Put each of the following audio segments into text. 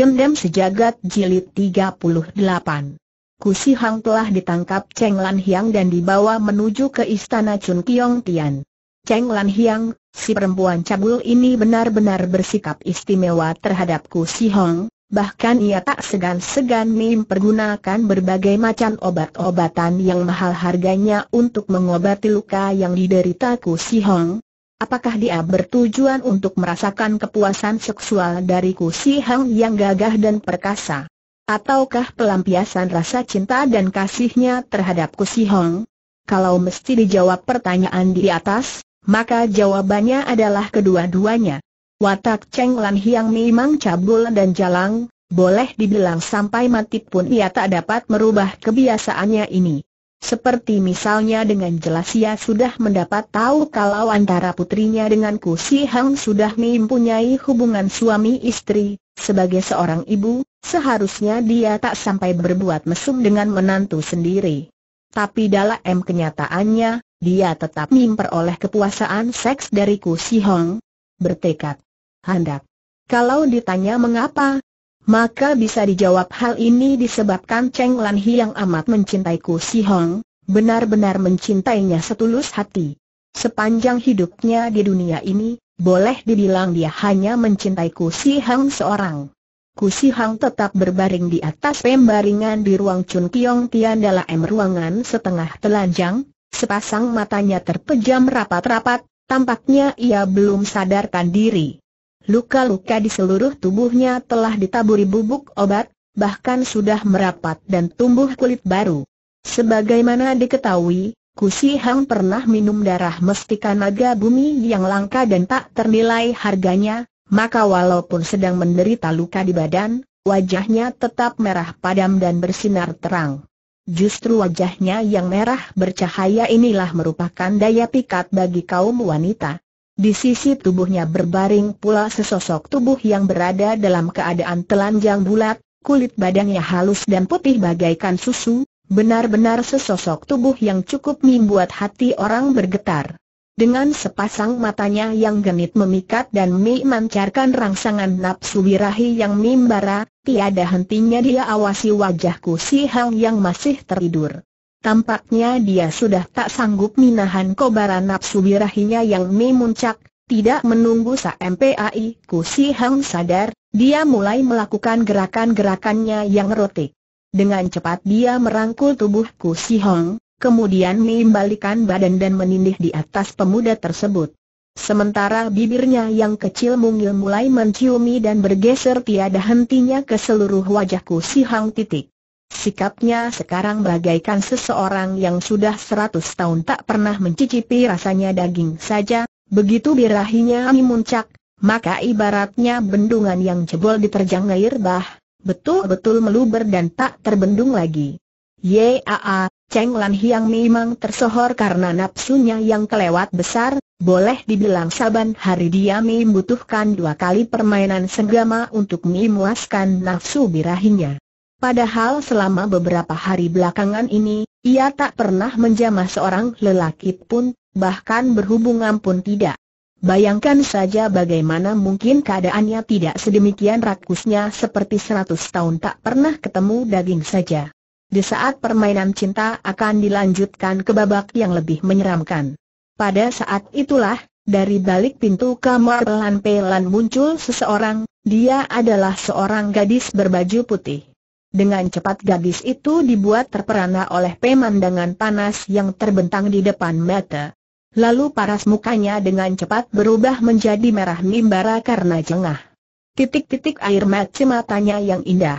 Dendam Sejagat Jilid 38 Kusi Hang telah ditangkap Cheng Lan Hiang dan dibawa menuju ke istana Chun Kiong Tian. Cheng Lan Hiang, si perempuan cabul ini benar-benar bersikap istimewa terhadap Kusi Hang, bahkan ia tak segan-segan mempergunakan berbagai macam obat-obatan yang mahal harganya untuk mengobati luka yang diderita Kusi Hang, Apakah dia bertujuan untuk merasakan kepuasan seksual dari Kusi Hang yang gagah dan perkasa? Ataukah pelampiasan rasa cinta dan kasihnya terhadap Kusi Hong? Kalau mesti dijawab pertanyaan di atas, maka jawabannya adalah kedua-duanya. Watak Cheng Lan Hiang memang cabul dan jalang, boleh dibilang sampai mati pun ia tak dapat merubah kebiasaannya ini. Seperti misalnya dengan jelas ia sudah mendapat tahu kalau antara putrinya dengan Ku Si Hang sudah mempunyai hubungan suami istri, sebagai seorang ibu, seharusnya dia tak sampai berbuat mesum dengan menantu sendiri. Tapi dalam kenyataannya, dia tetap memperoleh kepuasaan seks dari Ku Si Hang. Bertekad. Hendak. Kalau ditanya mengapa, maka bisa dijawab hal ini disebabkan Cheng Lan Hi yang amat mencintai Ku Si Hong, benar-benar mencintainya setulus hati. Sepanjang hidupnya di dunia ini, boleh dibilang dia hanya mencintai Ku Si Hong seorang. Ku Si Hong tetap berbaring di atas pembaringan di ruang Chun Kiong Tian dalam ruangan setengah telanjang, sepasang matanya terpejam rapat-rapat, tampaknya ia belum sadarkan diri. Luka-luka di seluruh tubuhnya telah ditaburi bubuk obat, bahkan sudah merapat dan tumbuh kulit baru. Sebagaimana diketahui, Kusi Hang pernah minum darah mestika naga bumi yang langka dan tak ternilai harganya, maka walaupun sedang menderita luka di badan, wajahnya tetap merah padam dan bersinar terang. Justru wajahnya yang merah bercahaya inilah merupakan daya pikat bagi kaum wanita. Di sisi tubuhnya berbaring pula sesosok tubuh yang berada dalam keadaan telanjang bulat, kulit badannya halus dan putih bagaikan susu, benar-benar sesosok tubuh yang cukup membuat hati orang bergetar. Dengan sepasang matanya yang genit memikat dan memancarkan rangsangan nafsu wirahi yang mimbara, tiada hentinya dia awasi wajahku si Hang yang masih tertidur. Tampaknya dia sudah tak sanggup menahan kobaran nafsu birahinya yang memuncak, tidak menunggu sampai Ku Si Hang sadar, dia mulai melakukan gerakan-gerakannya yang rotik. Dengan cepat dia merangkul tubuh Ku Si Hong, kemudian membalikan badan dan menindih di atas pemuda tersebut. Sementara bibirnya yang kecil mungil mulai menciumi dan bergeser tiada hentinya ke seluruh wajahku si Hang titik. Sikapnya sekarang bagaikan seseorang yang sudah seratus tahun tak pernah mencicipi rasanya daging saja, begitu birahinya Muncak. maka ibaratnya bendungan yang jebol diterjang air bah, betul-betul meluber dan tak terbendung lagi. Yaa, Cheng Lan Hiang memang tersohor karena nafsunya yang kelewat besar, boleh dibilang saban hari dia membutuhkan dua kali permainan senggama untuk memuaskan nafsu birahinya. Padahal selama beberapa hari belakangan ini, ia tak pernah menjamah seorang lelaki pun, bahkan berhubungan pun tidak. Bayangkan saja bagaimana mungkin keadaannya tidak sedemikian rakusnya seperti seratus tahun tak pernah ketemu daging saja. Di saat permainan cinta akan dilanjutkan ke babak yang lebih menyeramkan. Pada saat itulah, dari balik pintu kamar pelan-pelan muncul seseorang, dia adalah seorang gadis berbaju putih. Dengan cepat gadis itu dibuat terperana oleh pemandangan panas yang terbentang di depan mata. Lalu paras mukanya dengan cepat berubah menjadi merah mimbara karena jengah. Titik-titik air mata matanya yang indah.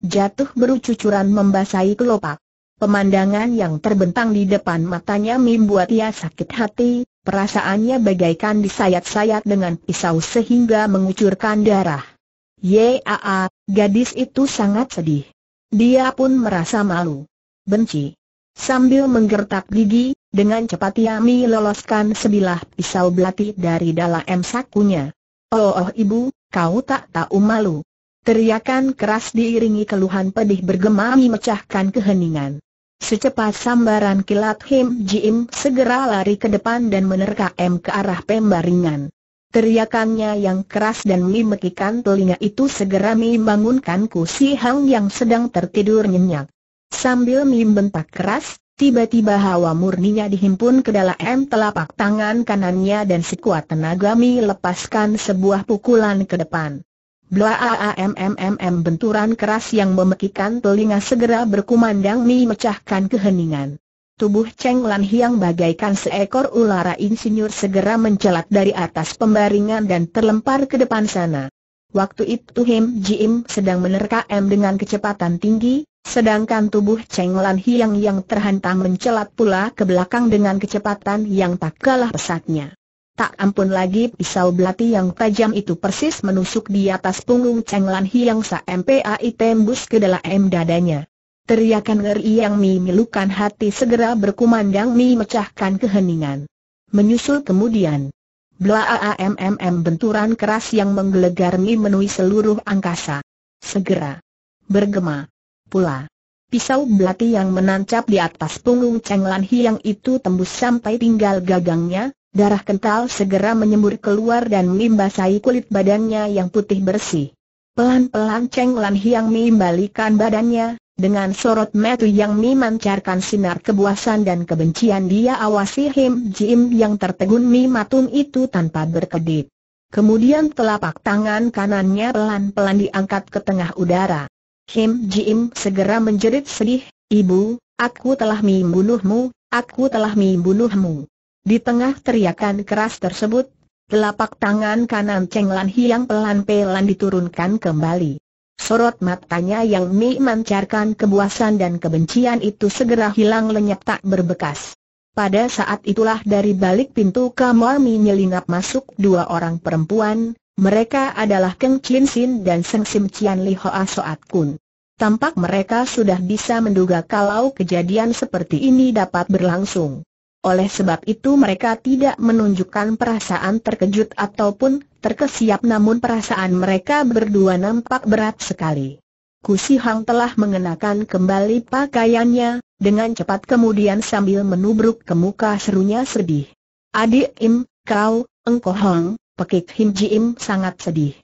Jatuh berucucuran membasahi kelopak. Pemandangan yang terbentang di depan matanya membuat ia sakit hati, perasaannya bagaikan disayat-sayat dengan pisau sehingga mengucurkan darah. Yaa, gadis itu sangat sedih. Dia pun merasa malu. Benci. Sambil menggertak gigi, dengan cepat Yami loloskan sebilah pisau belati dari dalam sakunya. Oh, oh ibu, kau tak tahu malu. Teriakan keras diiringi keluhan pedih bergema memecahkan keheningan. Secepat sambaran kilat Him Jim segera lari ke depan dan menerka M ke arah pembaringan. Teriakannya yang keras dan memekikan telinga itu segera membangunkan Ku Si Hang yang sedang tertidur nyenyak. Sambil membentak keras, tiba-tiba hawa murninya dihimpun ke dalam telapak tangan kanannya dan sekuat tenaga melepaskan sebuah pukulan ke depan. m benturan keras yang memekikan telinga segera berkumandang memecahkan keheningan. Tubuh Cheng Lan Hiang bagaikan seekor ular insinyur segera mencelat dari atas pembaringan dan terlempar ke depan sana. Waktu itu Him Jim sedang menerka M dengan kecepatan tinggi, sedangkan tubuh Cheng Lan Hiang yang terhantam mencelat pula ke belakang dengan kecepatan yang tak kalah pesatnya. Tak ampun lagi pisau belati yang tajam itu persis menusuk di atas punggung Cheng Lan Hiang sampai tembus ke dalam M dadanya. Teriakan ngeri yang memilukan hati segera berkumandang memecahkan keheningan. Menyusul kemudian. Blaaammm benturan keras yang menggelegar memenuhi seluruh angkasa. Segera. Bergema. Pula. Pisau belati yang menancap di atas punggung cenglan Hiang itu tembus sampai tinggal gagangnya, darah kental segera menyembur keluar dan membasahi kulit badannya yang putih bersih. Pelan-pelan Cheng Lan Hiang membalikan badannya, dengan sorot metu yang memancarkan sinar kebuasan dan kebencian dia awasi Him Jim yang tertegun mimatun itu tanpa berkedip. Kemudian telapak tangan kanannya pelan-pelan diangkat ke tengah udara. Him Jim segera menjerit sedih, Ibu, aku telah membunuhmu, aku telah membunuhmu. Di tengah teriakan keras tersebut, telapak tangan kanan Cheng Lan Hiang pelan-pelan diturunkan kembali. Sorot matanya yang memancarkan kebuasan dan kebencian itu segera hilang lenyap tak berbekas. Pada saat itulah dari balik pintu kamar menyelinap masuk dua orang perempuan, mereka adalah Keng Chin Sin dan Seng Sim Cian Li Hoa Soat Kun. Tampak mereka sudah bisa menduga kalau kejadian seperti ini dapat berlangsung. Oleh sebab itu mereka tidak menunjukkan perasaan terkejut ataupun terkesiap namun perasaan mereka berdua nampak berat sekali. Kusi Hang telah mengenakan kembali pakaiannya, dengan cepat kemudian sambil menubruk ke muka serunya sedih. Adik Im, kau, engko Hong, pekik Him Ji Im sangat sedih.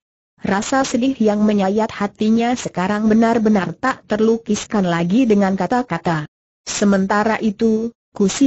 Rasa sedih yang menyayat hatinya sekarang benar-benar tak terlukiskan lagi dengan kata-kata. Sementara itu,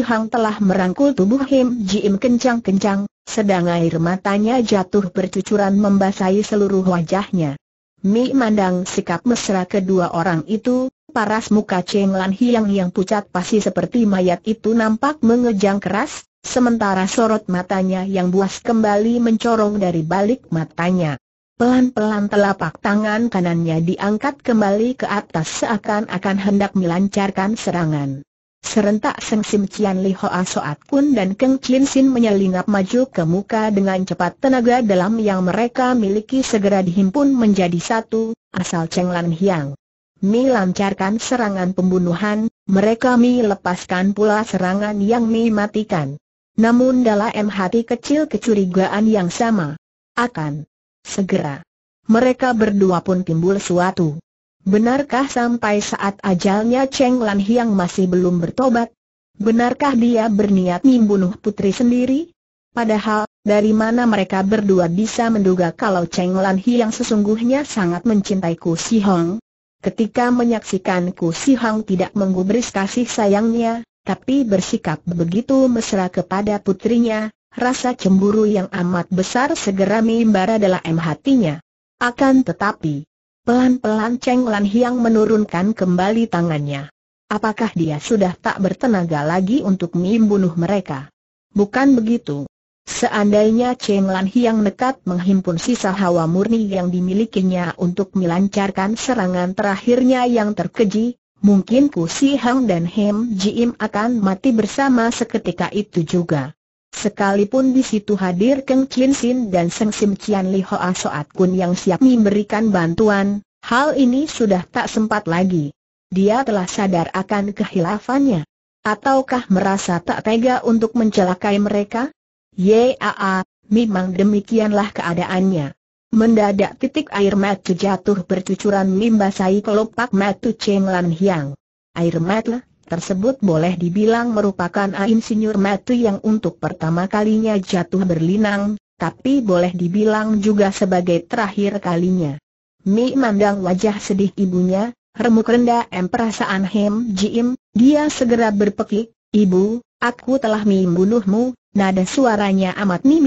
Hang telah merangkul tubuh Him Jim kencang-kencang, sedang air matanya jatuh bercucuran membasahi seluruh wajahnya. Mi mandang sikap mesra kedua orang itu, paras muka Cheng Lan Hiang yang pucat pasi seperti mayat itu nampak mengejang keras, sementara sorot matanya yang buas kembali mencorong dari balik matanya. Pelan-pelan telapak tangan kanannya diangkat kembali ke atas seakan-akan hendak melancarkan serangan. Serentak Seng Sim Cian Li Hoa Soat Kun dan Keng Chin Sin menyelinap maju ke muka dengan cepat tenaga dalam yang mereka miliki segera dihimpun menjadi satu, asal Cheng Lan Hiang. Mi lancarkan serangan pembunuhan, mereka Mi lepaskan pula serangan yang Mi matikan. Namun dalam hati kecil kecurigaan yang sama. Akan segera. Mereka berdua pun timbul suatu Benarkah sampai saat ajalnya Cheng Lan Hiang masih belum bertobat? Benarkah dia berniat membunuh putri sendiri? Padahal, dari mana mereka berdua bisa menduga kalau Cheng Lan Hiang sesungguhnya sangat mencintai Ku Si Hong? Ketika menyaksikan Ku Si Hong tidak menggubris kasih sayangnya, tapi bersikap begitu mesra kepada putrinya, rasa cemburu yang amat besar segera membara dalam hatinya. Akan tetapi, Pelan-pelan Cheng Lan Hiang menurunkan kembali tangannya. Apakah dia sudah tak bertenaga lagi untuk membunuh mereka? Bukan begitu. Seandainya Cheng Lan Hiang nekat menghimpun sisa hawa murni yang dimilikinya untuk melancarkan serangan terakhirnya yang terkeji, mungkin Ku Si Hang dan Hem Jim akan mati bersama seketika itu juga. Sekalipun di situ hadir Keng Chin Sin dan Seng Sim Cian Li Hoa Soat Kun yang siap memberikan bantuan, hal ini sudah tak sempat lagi. Dia telah sadar akan kehilafannya. Ataukah merasa tak tega untuk mencelakai mereka? Yaa, memang demikianlah keadaannya. Mendadak titik air mata jatuh bercucuran membasahi kelopak matu Cheng Lan Hiang. Air mata tersebut boleh dibilang merupakan insinyur mati yang untuk pertama kalinya jatuh berlinang, tapi boleh dibilang juga sebagai terakhir kalinya. Mi mandang wajah sedih ibunya, remuk rendah em perasaan Hem Jim, dia segera berpekik, Ibu, aku telah Mi membunuhmu, nada suaranya amat Mi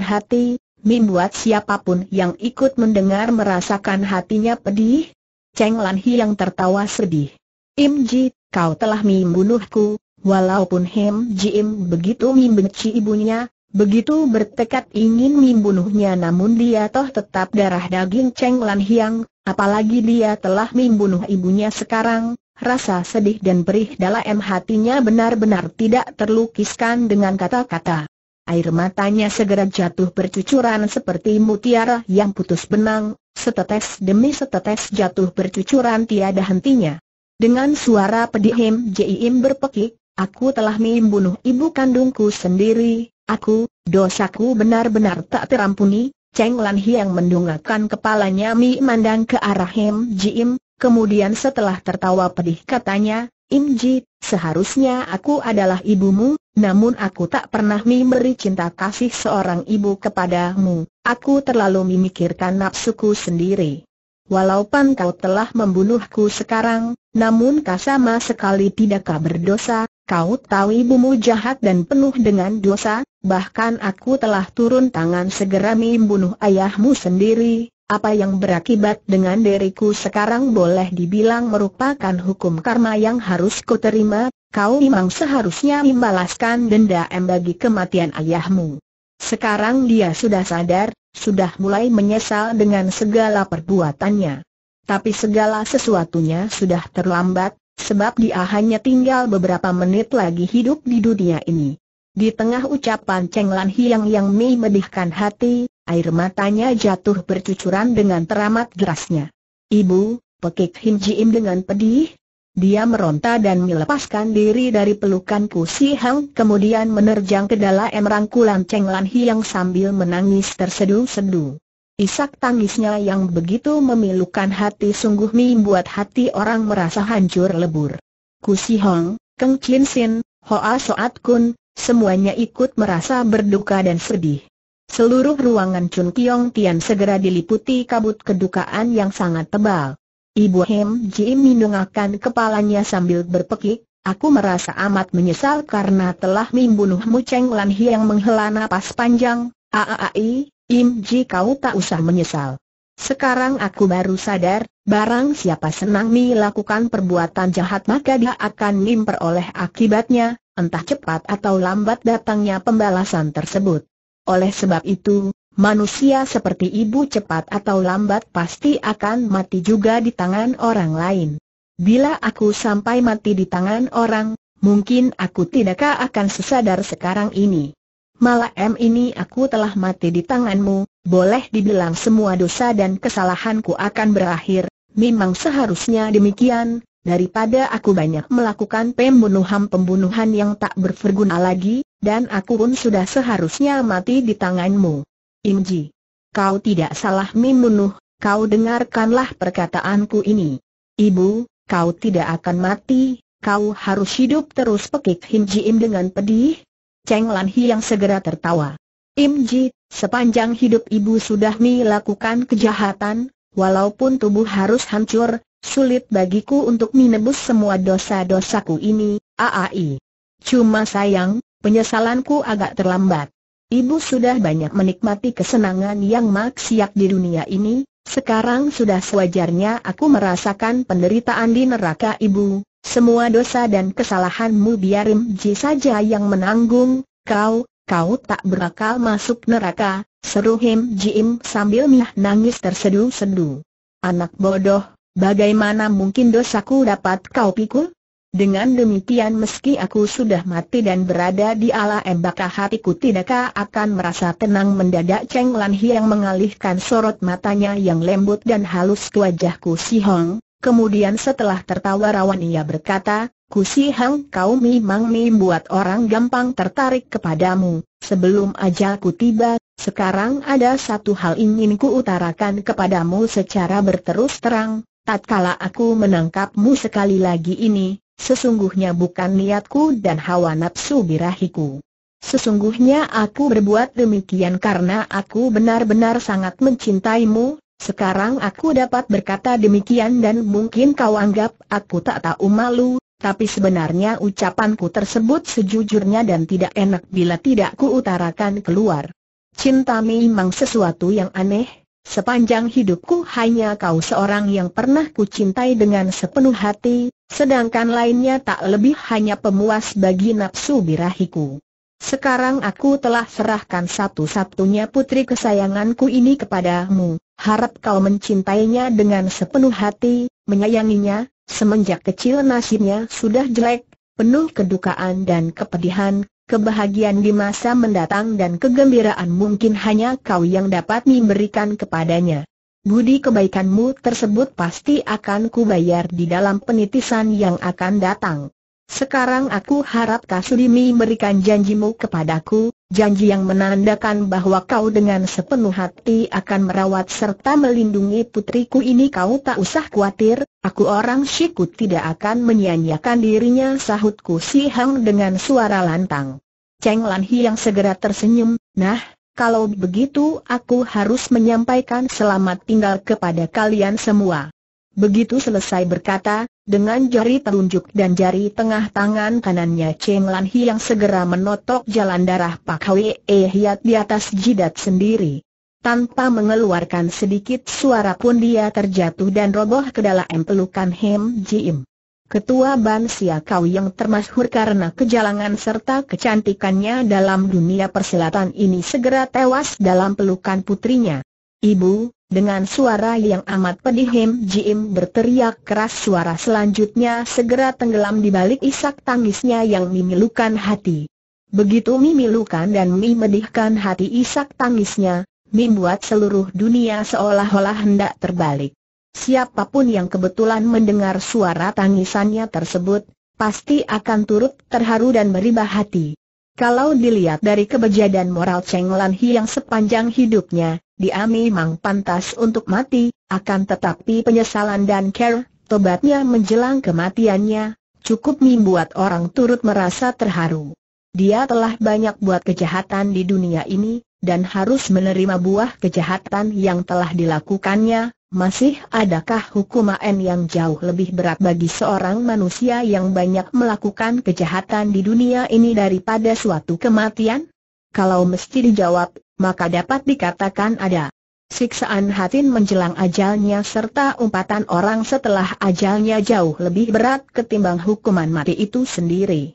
hati, membuat siapapun yang ikut mendengar merasakan hatinya pedih. Cheng Lan Hi yang tertawa sedih. Im Ji, kau telah membunuhku, walaupun Hem Ji Im begitu membenci ibunya, begitu bertekad ingin membunuhnya namun dia toh tetap darah daging Cheng Lan Hiang, apalagi dia telah membunuh ibunya sekarang, rasa sedih dan perih dalam hatinya benar-benar tidak terlukiskan dengan kata-kata. Air matanya segera jatuh bercucuran seperti mutiara yang putus benang, setetes demi setetes jatuh bercucuran tiada hentinya. Dengan suara pedih Him Jiim berpekik, aku telah membunuh ibu kandungku sendiri, aku, dosaku benar-benar tak terampuni, Cheng Lan Hiang mendongakkan kepalanya Mi mandang ke arah Him Jiim, kemudian setelah tertawa pedih katanya, Im Ji, seharusnya aku adalah ibumu, namun aku tak pernah memberi cinta kasih seorang ibu kepadamu, aku terlalu memikirkan nafsuku sendiri. Walaupun kau telah membunuhku sekarang, namun kau sama sekali tidakkah berdosa, kau tahu ibumu jahat dan penuh dengan dosa, bahkan aku telah turun tangan segera membunuh ayahmu sendiri, apa yang berakibat dengan diriku sekarang boleh dibilang merupakan hukum karma yang harus kuterima. kau memang seharusnya membalaskan em bagi kematian ayahmu. Sekarang dia sudah sadar, sudah mulai menyesal dengan segala perbuatannya. Tapi segala sesuatunya sudah terlambat, sebab dia hanya tinggal beberapa menit lagi hidup di dunia ini. Di tengah ucapan Cheng Lan Hiang yang memedihkan hati, air matanya jatuh bercucuran dengan teramat derasnya. Ibu, pekik Him im dengan pedih, dia meronta dan melepaskan diri dari pelukan Si Hang kemudian menerjang ke dalam rangkulan Cheng Lan yang sambil menangis tersedu-sedu. Isak tangisnya yang begitu memilukan hati sungguh membuat hati orang merasa hancur lebur. Ku Si Hong, Keng Chin Sin, Hoa Soat Kun, semuanya ikut merasa berduka dan sedih. Seluruh ruangan Chun Kiong Tian segera diliputi kabut kedukaan yang sangat tebal. Ibu Hem Jim mendongakkan kepalanya sambil berpekik, Aku merasa amat menyesal karena telah membunuhmu Cheng Lan yang menghela napas panjang. Aaai, Im Ji kau tak usah menyesal. Sekarang aku baru sadar, barang siapa senang Mi lakukan perbuatan jahat maka dia akan memperoleh akibatnya, entah cepat atau lambat datangnya pembalasan tersebut. Oleh sebab itu, manusia seperti ibu cepat atau lambat pasti akan mati juga di tangan orang lain. Bila aku sampai mati di tangan orang, mungkin aku tidakkah akan sesadar sekarang ini. Malah m ini aku telah mati di tanganmu, boleh dibilang semua dosa dan kesalahanku akan berakhir, memang seharusnya demikian, daripada aku banyak melakukan pembunuhan-pembunuhan yang tak berverguna lagi, dan aku pun sudah seharusnya mati di tanganmu. Imji. Kau tidak salah membunuh, kau dengarkanlah perkataanku ini. Ibu, kau tidak akan mati, kau harus hidup terus pekik Im Ji Im dengan pedih. Cheng Lan Hi yang segera tertawa. Im Ji, sepanjang hidup ibu sudah melakukan kejahatan, walaupun tubuh harus hancur, sulit bagiku untuk menebus semua dosa-dosaku ini, aai. Cuma sayang, penyesalanku agak terlambat. Ibu sudah banyak menikmati kesenangan yang maksiat di dunia ini, sekarang sudah sewajarnya aku merasakan penderitaan di neraka ibu, semua dosa dan kesalahanmu biar Ji saja yang menanggung, kau, kau tak berakal masuk neraka, seru Him Jim sambil miah nangis terseduh-seduh. Anak bodoh, bagaimana mungkin dosaku dapat kau pikul? Dengan demikian meski aku sudah mati dan berada di ala baka hatiku tidakkah akan merasa tenang mendadak Cheng Lan Hiang mengalihkan sorot matanya yang lembut dan halus ke wajahku Si Hong. Kemudian setelah tertawa rawan ia berkata, Si Hong, kau memang membuat orang gampang tertarik kepadamu, sebelum ajalku tiba, sekarang ada satu hal ingin ku utarakan kepadamu secara berterus terang, tatkala aku menangkapmu sekali lagi ini, Sesungguhnya bukan niatku dan hawa nafsu birahiku. Sesungguhnya aku berbuat demikian karena aku benar-benar sangat mencintaimu, sekarang aku dapat berkata demikian dan mungkin kau anggap aku tak tahu malu, tapi sebenarnya ucapanku tersebut sejujurnya dan tidak enak bila tidak kuutarakan keluar. Cinta memang sesuatu yang aneh, Sepanjang hidupku hanya kau seorang yang pernah kucintai dengan sepenuh hati, sedangkan lainnya tak lebih hanya pemuas bagi nafsu birahiku. Sekarang aku telah serahkan satu-satunya putri kesayanganku ini kepadamu, harap kau mencintainya dengan sepenuh hati, menyayanginya, semenjak kecil nasibnya sudah jelek, penuh kedukaan dan kepedihan, kebahagiaan di masa mendatang dan kegembiraan mungkin hanya kau yang dapat memberikan kepadanya. Budi kebaikanmu tersebut pasti akan kubayar di dalam penitisan yang akan datang. Sekarang aku harap Kasudi memberikan janjimu kepadaku, janji yang menandakan bahwa kau dengan sepenuh hati akan merawat serta melindungi putriku ini kau tak usah khawatir, Aku orang Shikut tidak akan menyanyiakan dirinya sahutku si Hang dengan suara lantang. Cheng Lan Hi yang segera tersenyum, nah, kalau begitu aku harus menyampaikan selamat tinggal kepada kalian semua. Begitu selesai berkata, dengan jari telunjuk dan jari tengah tangan kanannya Cheng Lan Hi yang segera menotok jalan darah Pak Hwe Hiat di atas jidat sendiri. Tanpa mengeluarkan sedikit suara pun dia terjatuh dan roboh ke dalam pelukan Hem Jim. Ketua Ban Sia Kau yang termasyhur karena kejalangan serta kecantikannya dalam dunia persilatan ini segera tewas dalam pelukan putrinya. Ibu, dengan suara yang amat pedih Hem Jim berteriak keras suara selanjutnya segera tenggelam di balik isak tangisnya yang memilukan hati. Begitu memilukan dan memedihkan hati isak tangisnya, membuat seluruh dunia seolah-olah hendak terbalik. Siapapun yang kebetulan mendengar suara tangisannya tersebut, pasti akan turut terharu dan beribah hati. Kalau dilihat dari kebejadan moral Cheng Lan Hi yang sepanjang hidupnya, dia memang pantas untuk mati, akan tetapi penyesalan dan care, tobatnya menjelang kematiannya, cukup membuat orang turut merasa terharu. Dia telah banyak buat kejahatan di dunia ini, dan harus menerima buah kejahatan yang telah dilakukannya, masih adakah hukuman yang jauh lebih berat bagi seorang manusia yang banyak melakukan kejahatan di dunia ini daripada suatu kematian? Kalau mesti dijawab, maka dapat dikatakan ada siksaan hatin menjelang ajalnya serta umpatan orang setelah ajalnya jauh lebih berat ketimbang hukuman mati itu sendiri.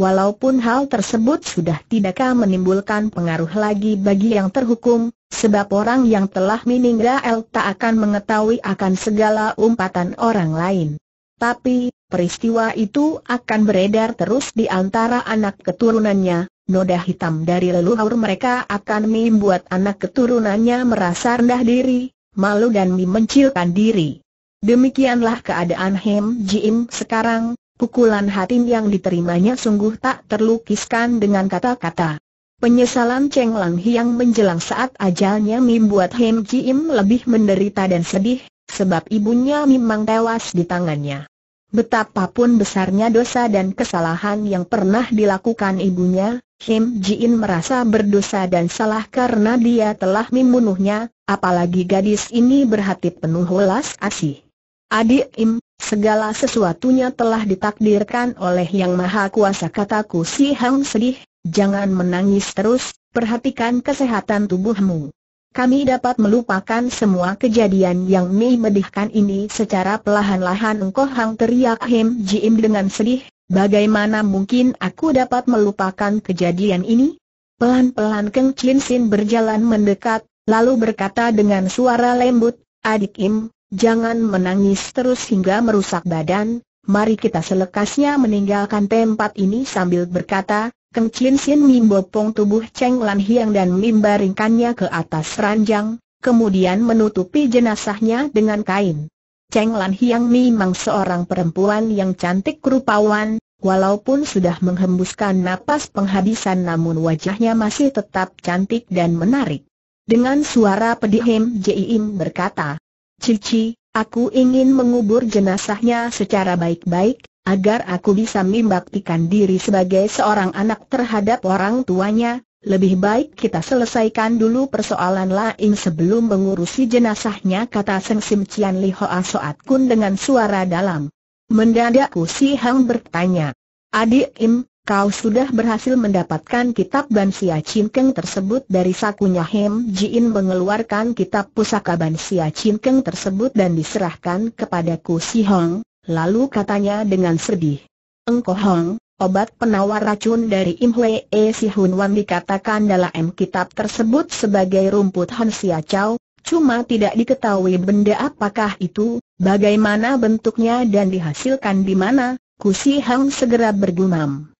Walaupun hal tersebut sudah tidakkah menimbulkan pengaruh lagi bagi yang terhukum, sebab orang yang telah meninggal tak akan mengetahui akan segala umpatan orang lain. Tapi, peristiwa itu akan beredar terus di antara anak keturunannya, noda hitam dari leluhur mereka akan membuat anak keturunannya merasa rendah diri, malu dan memencilkan diri. Demikianlah keadaan Hem Jim sekarang, Pukulan hati yang diterimanya sungguh tak terlukiskan dengan kata-kata. Penyesalan Cheng Lang Hiang menjelang saat ajalnya membuat Hem Ji Im lebih menderita dan sedih, sebab ibunya memang tewas di tangannya. Betapapun besarnya dosa dan kesalahan yang pernah dilakukan ibunya, Hem Ji In merasa berdosa dan salah karena dia telah membunuhnya, apalagi gadis ini berhati penuh welas asih. Adik Im, segala sesuatunya telah ditakdirkan oleh Yang Maha Kuasa kataku si Hang sedih, jangan menangis terus, perhatikan kesehatan tubuhmu. Kami dapat melupakan semua kejadian yang memedihkan ini secara perlahan-lahan engkau Hang teriak Him Ji Im dengan sedih, bagaimana mungkin aku dapat melupakan kejadian ini? Pelan-pelan Keng Chin Sin berjalan mendekat, lalu berkata dengan suara lembut, Adik Im, Jangan menangis terus hingga merusak badan, mari kita selekasnya meninggalkan tempat ini sambil berkata, Keng Chin Sin mimbopong tubuh Cheng Lan Hiang dan mimbaringkannya ke atas ranjang, kemudian menutupi jenazahnya dengan kain. Cheng Lan Hiang memang seorang perempuan yang cantik kerupawan, Walaupun sudah menghembuskan napas penghabisan namun wajahnya masih tetap cantik dan menarik. Dengan suara pedih Hem berkata, Cici, aku ingin mengubur jenazahnya secara baik-baik, agar aku bisa membaktikan diri sebagai seorang anak terhadap orang tuanya, lebih baik kita selesaikan dulu persoalan lain sebelum mengurusi jenazahnya kata Seng Sim Cian Li Hoa Soat Kun dengan suara dalam. Mendadak Si Hang bertanya. Adik Im, kau sudah berhasil mendapatkan kitab Bansia Cinkeng tersebut dari sakunya Hem Jiin mengeluarkan kitab pusaka Bansia Cinkeng tersebut dan diserahkan kepadaku Si Hong, lalu katanya dengan sedih. Engkau Hong, obat penawar racun dari Im Hwee Si Hun Wan dikatakan dalam kitab tersebut sebagai rumput Han Sia Chow, Cuma tidak diketahui benda apakah itu, bagaimana bentuknya dan dihasilkan di mana, Kusi Hong segera bergumam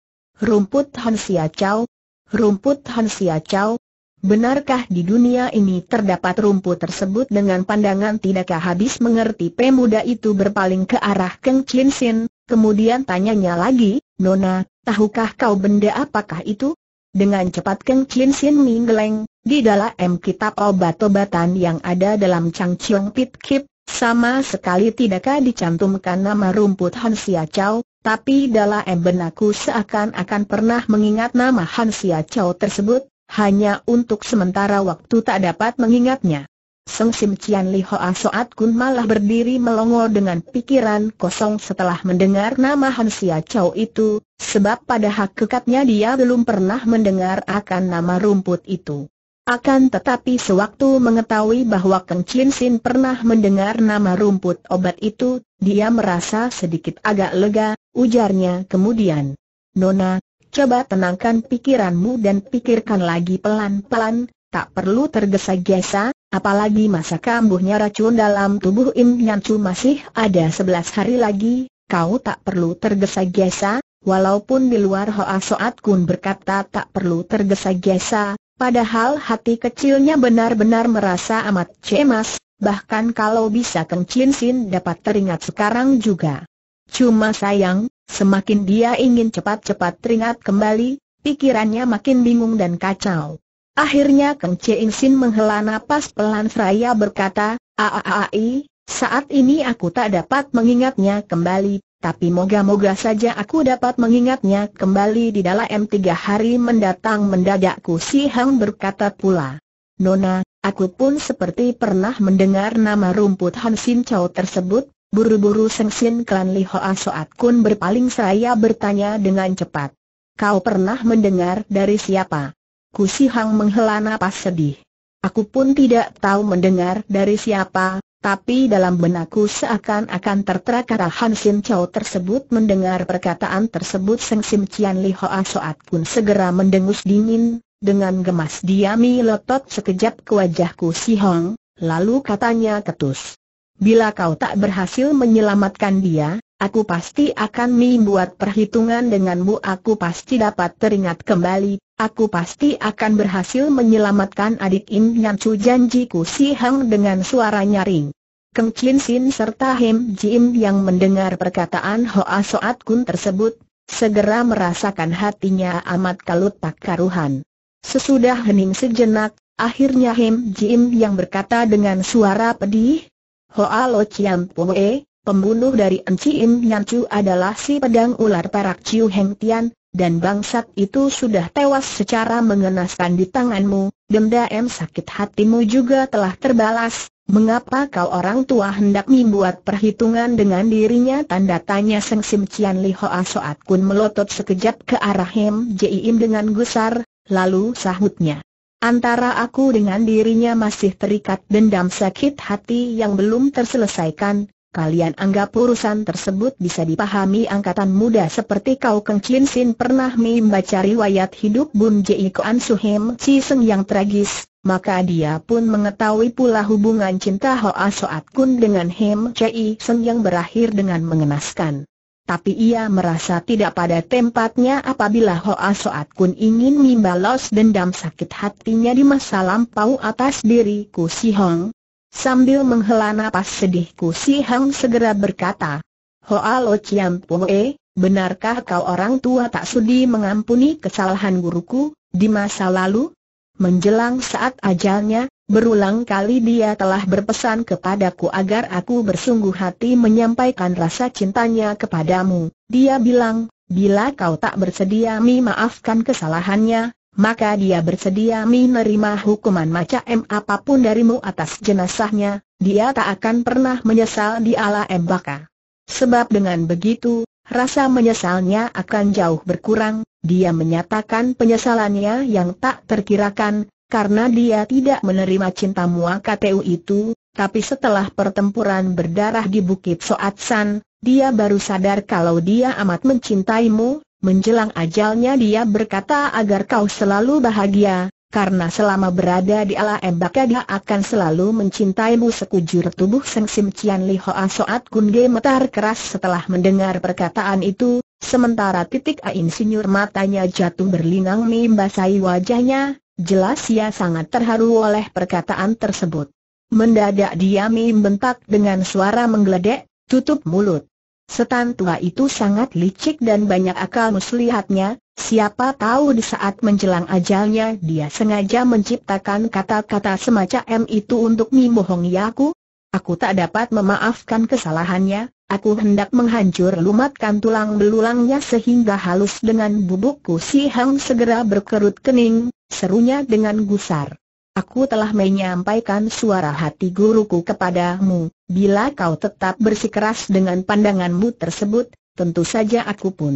rumput Hansia Chow, rumput Hansia Chow, benarkah di dunia ini terdapat rumput tersebut dengan pandangan tidakkah habis mengerti pemuda itu berpaling ke arah Keng Chin Sin, kemudian tanyanya lagi, Nona, tahukah kau benda apakah itu? Dengan cepat Keng Chin Sin menggeleng, di dalam kitab obat-obatan yang ada dalam Chang Chiong Pit Kip, sama sekali tidakkah dicantumkan nama rumput Hansia Chow, tapi dalam aku seakan-akan pernah mengingat nama Han Sia Chow tersebut, hanya untuk sementara waktu tak dapat mengingatnya. Seng Sim Cian Li Hoa Soat Kun malah berdiri melongo dengan pikiran kosong setelah mendengar nama Han Sia Chow itu, sebab pada hakikatnya dia belum pernah mendengar akan nama rumput itu. Akan tetapi sewaktu mengetahui bahwa Keng Chin Sin pernah mendengar nama rumput obat itu, dia merasa sedikit agak lega, ujarnya kemudian. Nona, coba tenangkan pikiranmu dan pikirkan lagi pelan-pelan, tak perlu tergesa-gesa, apalagi masa kambuhnya racun dalam tubuh Im cuma masih ada 11 hari lagi, kau tak perlu tergesa-gesa, walaupun di luar Hoa Soat Kun berkata tak perlu tergesa-gesa, Padahal hati kecilnya benar-benar merasa amat cemas, bahkan kalau bisa Keng Chin Sin dapat teringat sekarang juga. Cuma sayang, semakin dia ingin cepat-cepat teringat kembali, pikirannya makin bingung dan kacau. Akhirnya Keng Chin Sin menghela napas pelan seraya berkata, Aaai, saat ini aku tak dapat mengingatnya kembali, tapi moga-moga saja aku dapat mengingatnya kembali di dalam tiga hari mendatang mendadakku si Hang berkata pula. Nona, aku pun seperti pernah mendengar nama rumput Han Sin Chow tersebut, buru-buru Seng Sin Klan Li Hoa Soat Kun berpaling saya bertanya dengan cepat. Kau pernah mendengar dari siapa? Ku si Hang menghela napas sedih. Aku pun tidak tahu mendengar dari siapa, tapi dalam benakku seakan-akan tertera kata Han Sin Chow tersebut mendengar perkataan tersebut Seng Sim Cian Li Hoa Soat pun segera mendengus dingin, dengan gemas diami melotot sekejap ke wajahku Si Hong, lalu katanya ketus. Bila kau tak berhasil menyelamatkan dia, Aku pasti akan membuat perhitungan denganmu Aku pasti dapat teringat kembali Aku pasti akan berhasil menyelamatkan adik Im yang Chu Janjiku Si Hang dengan suara nyaring Keng Chin Sin serta Hem Jim yang mendengar perkataan Hoa Soat Kun tersebut Segera merasakan hatinya amat kalut tak karuhan Sesudah hening sejenak Akhirnya him Jim yang berkata dengan suara pedih Hoa Lo Chiam e. Pembunuh dari Enci Im Chu adalah si pedang ular perak Hengtian, Heng Tian, dan bangsat itu sudah tewas secara mengenaskan di tanganmu, denda em sakit hatimu juga telah terbalas, mengapa kau orang tua hendak membuat perhitungan dengan dirinya tanda tanya Seng Sim Cian Li Hoa Soat Kun melotot sekejap ke arah Hem Ji Im dengan gusar, lalu sahutnya. Antara aku dengan dirinya masih terikat dendam sakit hati yang belum terselesaikan, Kalian anggap urusan tersebut bisa dipahami angkatan muda seperti kau Keng Chin Sin pernah membaca riwayat hidup Bun Jei su Suhem Chi Seng yang tragis, maka dia pun mengetahui pula hubungan cinta Hoa Soat Kun dengan Hem Chi Seng yang berakhir dengan mengenaskan. Tapi ia merasa tidak pada tempatnya apabila Hoa Soat Kun ingin membalas dendam sakit hatinya di masa lampau atas diriku Si Hong, Sambil menghela napas sedihku, Ku Si Hang segera berkata, Hoa Lo Chiam Pue, benarkah kau orang tua tak sudi mengampuni kesalahan guruku, di masa lalu? Menjelang saat ajalnya, berulang kali dia telah berpesan kepadaku agar aku bersungguh hati menyampaikan rasa cintanya kepadamu. Dia bilang, bila kau tak bersedia mi maafkan kesalahannya, maka dia bersedia menerima hukuman macam apapun darimu atas jenazahnya, dia tak akan pernah menyesal di ala embaka. Sebab dengan begitu, rasa menyesalnya akan jauh berkurang, dia menyatakan penyesalannya yang tak terkirakan, karena dia tidak menerima cinta Muakateu itu, tapi setelah pertempuran berdarah di Bukit Soatsan, dia baru sadar kalau dia amat mencintaimu, Menjelang ajalnya dia berkata agar kau selalu bahagia, karena selama berada di ala ebaka dia akan selalu mencintaimu sekujur tubuh Seng Sim Cian Li Hoa Soat Kun Ge metar keras setelah mendengar perkataan itu, sementara titik Ain Insinyur matanya jatuh berlinang membasahi wajahnya, jelas ia sangat terharu oleh perkataan tersebut. Mendadak dia membentak dengan suara menggeledek, tutup mulut. Setan tua itu sangat licik dan banyak akal muslihatnya, siapa tahu di saat menjelang ajalnya dia sengaja menciptakan kata-kata semacam itu untuk membohongi aku. Aku tak dapat memaafkan kesalahannya, aku hendak menghancur lumatkan tulang belulangnya sehingga halus dengan bubukku si Hang segera berkerut kening, serunya dengan gusar. Aku telah menyampaikan suara hati guruku kepadamu, bila kau tetap bersikeras dengan pandanganmu tersebut, tentu saja aku pun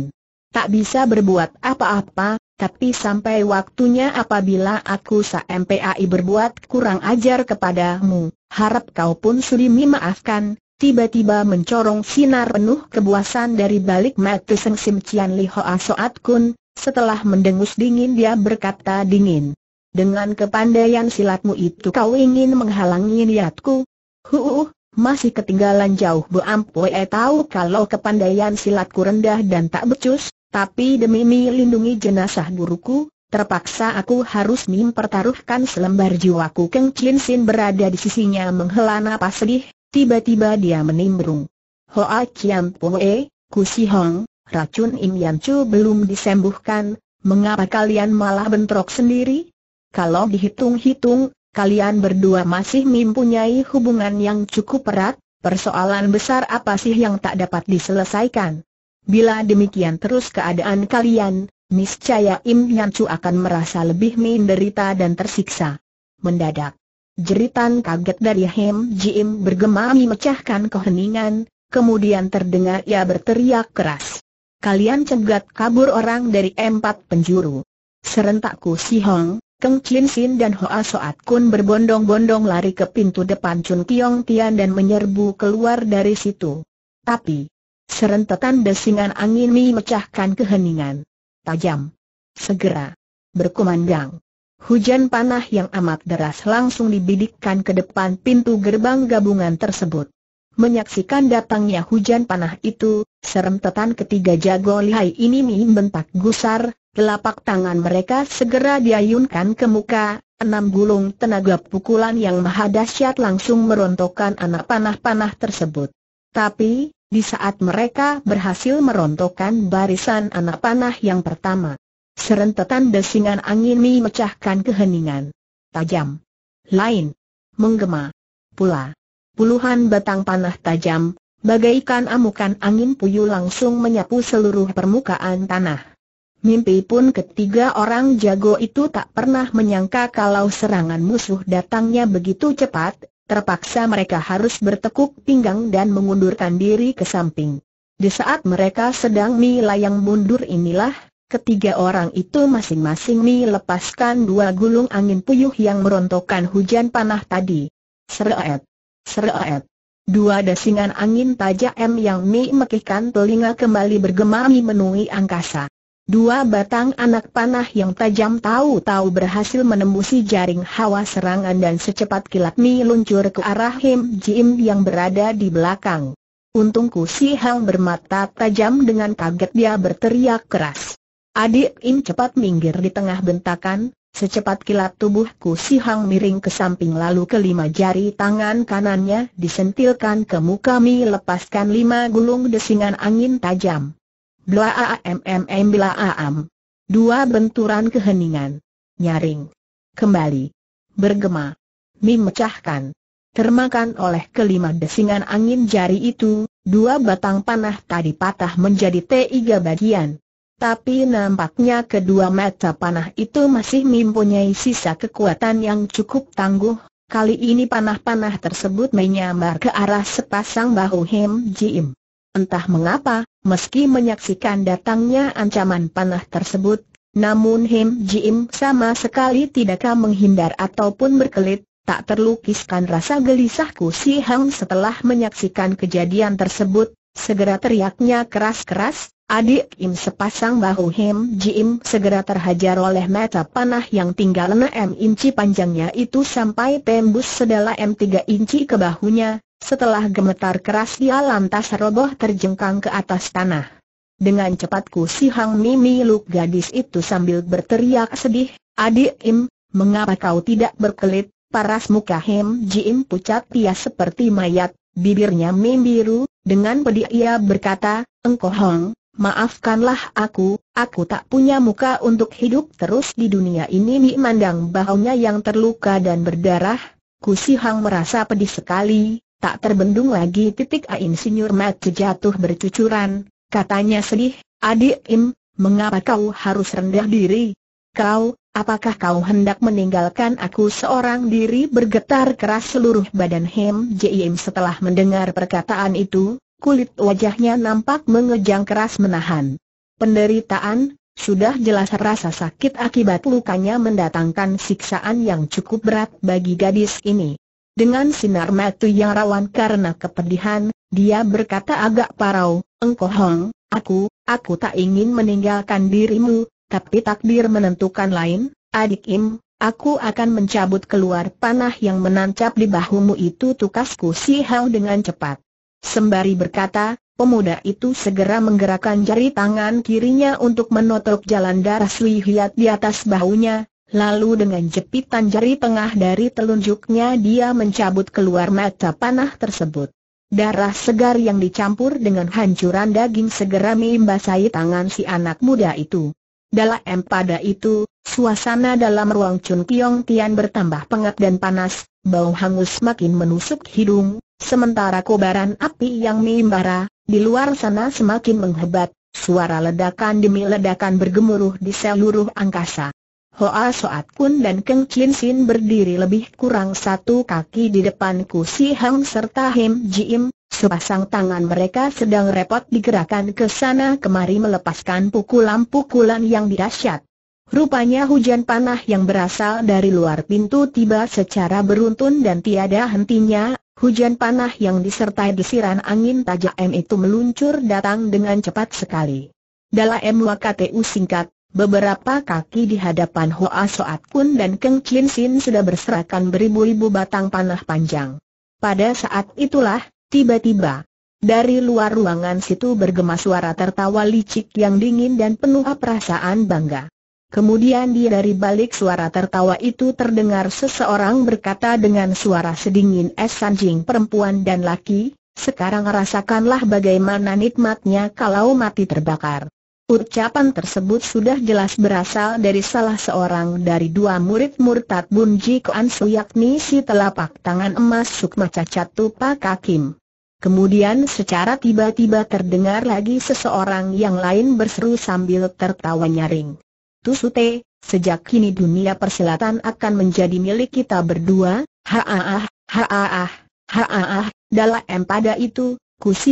tak bisa berbuat apa-apa, tapi sampai waktunya apabila aku MPAI berbuat kurang ajar kepadamu, harap kau pun sudi memaafkan, Tiba-tiba mencorong sinar penuh kebuasan dari balik mata sengsim Cian Li Hoa Soat Kun, setelah mendengus dingin dia berkata dingin. Dengan kepandaian silatmu itu kau ingin menghalangi niatku? Huuuh, masih ketinggalan jauh Bu Ampue tahu kalau kepandaian silatku rendah dan tak becus, tapi demi melindungi jenazah guruku, terpaksa aku harus mempertaruhkan selembar jiwaku Keng Chin Sin berada di sisinya menghela napas sedih, tiba-tiba dia menimbrung. Hoa Kian Pue, Si Hong, racun Im Yan Chu belum disembuhkan, mengapa kalian malah bentrok sendiri? Kalau dihitung-hitung, kalian berdua masih mempunyai hubungan yang cukup erat, persoalan besar apa sih yang tak dapat diselesaikan? Bila demikian terus keadaan kalian, niscaya Im Yan Chu akan merasa lebih menderita dan tersiksa. Mendadak, jeritan kaget dari Hem Ji Im bergema memecahkan keheningan, kemudian terdengar ia berteriak keras. Kalian cegat kabur orang dari empat penjuru. Serentakku Si Hong, Keng Chin Sin dan Hoa Soat Kun berbondong-bondong lari ke pintu depan Chun Kiong Tian dan menyerbu keluar dari situ. Tapi, serentetan desingan angin memecahkan keheningan. Tajam. Segera. Berkumandang. Hujan panah yang amat deras langsung dibidikkan ke depan pintu gerbang gabungan tersebut. Menyaksikan datangnya hujan panah itu, serentetan ketiga jago lihai ini membentak gusar, Telapak tangan mereka segera diayunkan ke muka, enam gulung tenaga pukulan yang maha dahsyat langsung merontokkan anak panah-panah tersebut. Tapi, di saat mereka berhasil merontokkan barisan anak panah yang pertama, serentetan desingan angin memecahkan keheningan. Tajam. Lain. Menggema. Pula. Puluhan batang panah tajam, bagaikan amukan angin puyuh langsung menyapu seluruh permukaan tanah. Mimpi pun ketiga orang jago itu tak pernah menyangka kalau serangan musuh datangnya begitu cepat, terpaksa mereka harus bertekuk pinggang dan mengundurkan diri ke samping. Di saat mereka sedang melayang mundur inilah, ketiga orang itu masing-masing melepaskan dua gulung angin puyuh yang merontokkan hujan panah tadi. Seret, seret. Dua dasingan angin tajam yang mi mekihkan telinga kembali bergema memenuhi angkasa. Dua batang anak panah yang tajam tahu-tahu berhasil menembusi jaring hawa serangan dan secepat kilat Mi luncur ke arah Him Jim yang berada di belakang. Untungku si Hang bermata tajam dengan kaget dia berteriak keras. Adik Im cepat minggir di tengah bentakan, secepat kilat tubuhku si Hang miring ke samping lalu kelima jari tangan kanannya disentilkan ke muka Mi lepaskan lima gulung desingan angin tajam. Blaamm am. Dua benturan keheningan. Nyaring. Kembali. Bergema. Mim Memecahkan. Termakan oleh kelima desingan angin jari itu, dua batang panah tadi patah menjadi tiga bagian. Tapi nampaknya kedua mata panah itu masih mempunyai sisa kekuatan yang cukup tangguh. Kali ini panah-panah tersebut menyambar ke arah sepasang bahu Hem Jim. Entah mengapa, meski menyaksikan datangnya ancaman panah tersebut, namun Hem Jim sama sekali tidakkah menghindar ataupun berkelit, tak terlukiskan rasa gelisahku si Hang setelah menyaksikan kejadian tersebut, segera teriaknya keras-keras, adik Im sepasang bahu Hem Jim segera terhajar oleh mata panah yang tinggal 6 inci panjangnya itu sampai tembus sedala M3 inci ke bahunya, setelah gemetar keras dia lantas roboh terjengkang ke atas tanah. Dengan cepat Ku Si Hang Mimi luk gadis itu sambil berteriak sedih, Adik Im, mengapa kau tidak berkelit? Paras muka Him Ji Im pucat dia seperti mayat, bibirnya membiru, dengan pedih ia berkata, Engkau Hong, Maafkanlah aku, aku tak punya muka untuk hidup terus di dunia ini Mi mandang bahunya yang terluka dan berdarah, Hang merasa pedih sekali, tak terbendung lagi titik Ain senior Mat jatuh bercucuran, katanya sedih, adik Im, mengapa kau harus rendah diri? Kau, apakah kau hendak meninggalkan aku seorang diri bergetar keras seluruh badan Hem Jim setelah mendengar perkataan itu, kulit wajahnya nampak mengejang keras menahan. Penderitaan, sudah jelas rasa sakit akibat lukanya mendatangkan siksaan yang cukup berat bagi gadis ini. Dengan sinar mata yang rawan karena kepedihan, dia berkata agak parau, Engkau Hong, aku, aku tak ingin meninggalkan dirimu, tapi takdir menentukan lain, adik Im, aku akan mencabut keluar panah yang menancap di bahumu itu tukasku si Hao dengan cepat. Sembari berkata, pemuda itu segera menggerakkan jari tangan kirinya untuk menotok jalan darah Sui Hiat di atas bahunya, Lalu dengan jepitan jari tengah dari telunjuknya dia mencabut keluar mata panah tersebut. Darah segar yang dicampur dengan hancuran daging segera membasahi tangan si anak muda itu. Dalam pada itu, suasana dalam ruang Chun Kiong Tian bertambah pengap dan panas, bau hangus makin menusuk hidung, sementara kobaran api yang membara, di luar sana semakin menghebat, suara ledakan demi ledakan bergemuruh di seluruh angkasa. Hoa Soat Kun dan Keng Chin Sin berdiri lebih kurang satu kaki di depan Kusi Hang serta Him Jim, sepasang tangan mereka sedang repot digerakkan ke sana kemari melepaskan pukulan-pukulan yang dirasyat. Rupanya hujan panah yang berasal dari luar pintu tiba secara beruntun dan tiada hentinya, hujan panah yang disertai desiran angin tajam itu meluncur datang dengan cepat sekali. Dalam Waktu singkat, Beberapa kaki di hadapan Hoa Soat Kun dan Keng Chin Sin sudah berserakan beribu-ribu batang panah panjang. Pada saat itulah, tiba-tiba, dari luar ruangan situ bergema suara tertawa licik yang dingin dan penuh perasaan bangga. Kemudian di dari balik suara tertawa itu terdengar seseorang berkata dengan suara sedingin es anjing perempuan dan laki, sekarang rasakanlah bagaimana nikmatnya kalau mati terbakar. Ucapan tersebut sudah jelas berasal dari salah seorang dari dua murid murtad Bun Ji Su yakni si telapak tangan emas Sukma Cacat Tupa Kakim. Kemudian secara tiba-tiba terdengar lagi seseorang yang lain berseru sambil tertawa nyaring. Tusute, sejak kini dunia persilatan akan menjadi milik kita berdua, haaah, haaah, haaah, dalam pada itu,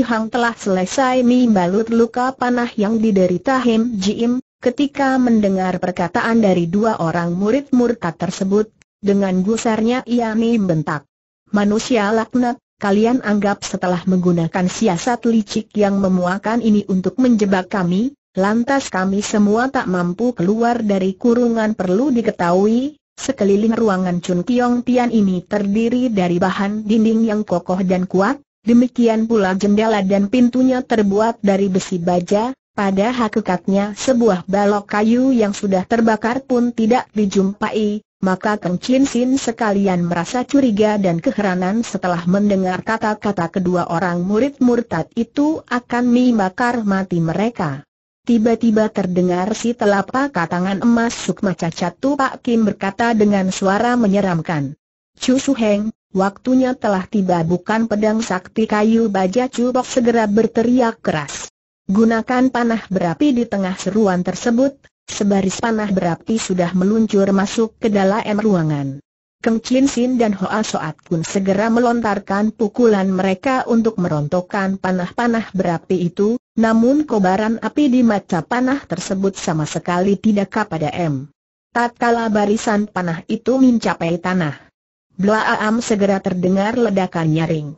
Hang telah selesai membalut luka panah yang diderita Hem Jim, ketika mendengar perkataan dari dua orang murid murtad tersebut, dengan gusarnya ia membentak. Manusia laknat, kalian anggap setelah menggunakan siasat licik yang memuakan ini untuk menjebak kami, lantas kami semua tak mampu keluar dari kurungan perlu diketahui, Sekeliling ruangan Chun Kiong Tian ini terdiri dari bahan dinding yang kokoh dan kuat, Demikian pula jendela dan pintunya terbuat dari besi baja, pada hakikatnya sebuah balok kayu yang sudah terbakar pun tidak dijumpai, maka Kang Chin Sin sekalian merasa curiga dan keheranan setelah mendengar kata-kata kedua orang murid murtad itu akan membakar mati mereka. Tiba-tiba terdengar si telapak tangan emas Sukma Cacat Pak Kim berkata dengan suara menyeramkan. Chu Su Heng, Waktunya telah tiba bukan pedang sakti kayu baja cubok segera berteriak keras. Gunakan panah berapi di tengah seruan tersebut, sebaris panah berapi sudah meluncur masuk ke dalam ruangan. Keng Chin Sin dan Hoa Soat pun segera melontarkan pukulan mereka untuk merontokkan panah-panah berapi itu, namun kobaran api di mata panah tersebut sama sekali tidak kepada M. Tatkala barisan panah itu mencapai tanah. Blaam segera terdengar ledakan nyaring.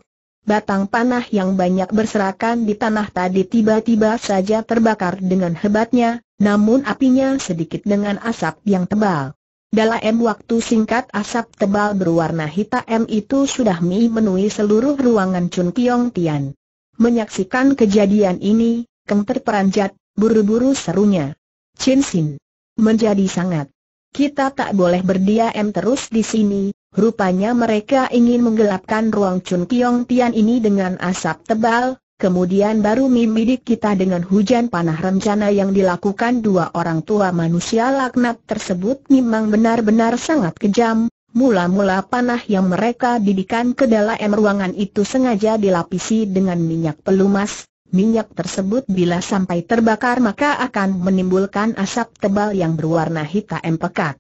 Batang panah yang banyak berserakan di tanah tadi tiba-tiba saja terbakar dengan hebatnya, namun apinya sedikit dengan asap yang tebal. Dalam waktu singkat asap tebal berwarna hitam itu sudah memenuhi seluruh ruangan Chun Kiong Tian. Menyaksikan kejadian ini, Keng terperanjat, buru-buru serunya. Chin Sin. Menjadi sangat. Kita tak boleh berdiam terus di sini, Rupanya mereka ingin menggelapkan ruang Chun Kiong Tian ini dengan asap tebal, kemudian baru membidik kita dengan hujan panah rencana yang dilakukan dua orang tua manusia laknat tersebut memang benar-benar sangat kejam. Mula-mula panah yang mereka didikan ke dalam ruangan itu sengaja dilapisi dengan minyak pelumas. Minyak tersebut bila sampai terbakar maka akan menimbulkan asap tebal yang berwarna hitam pekat.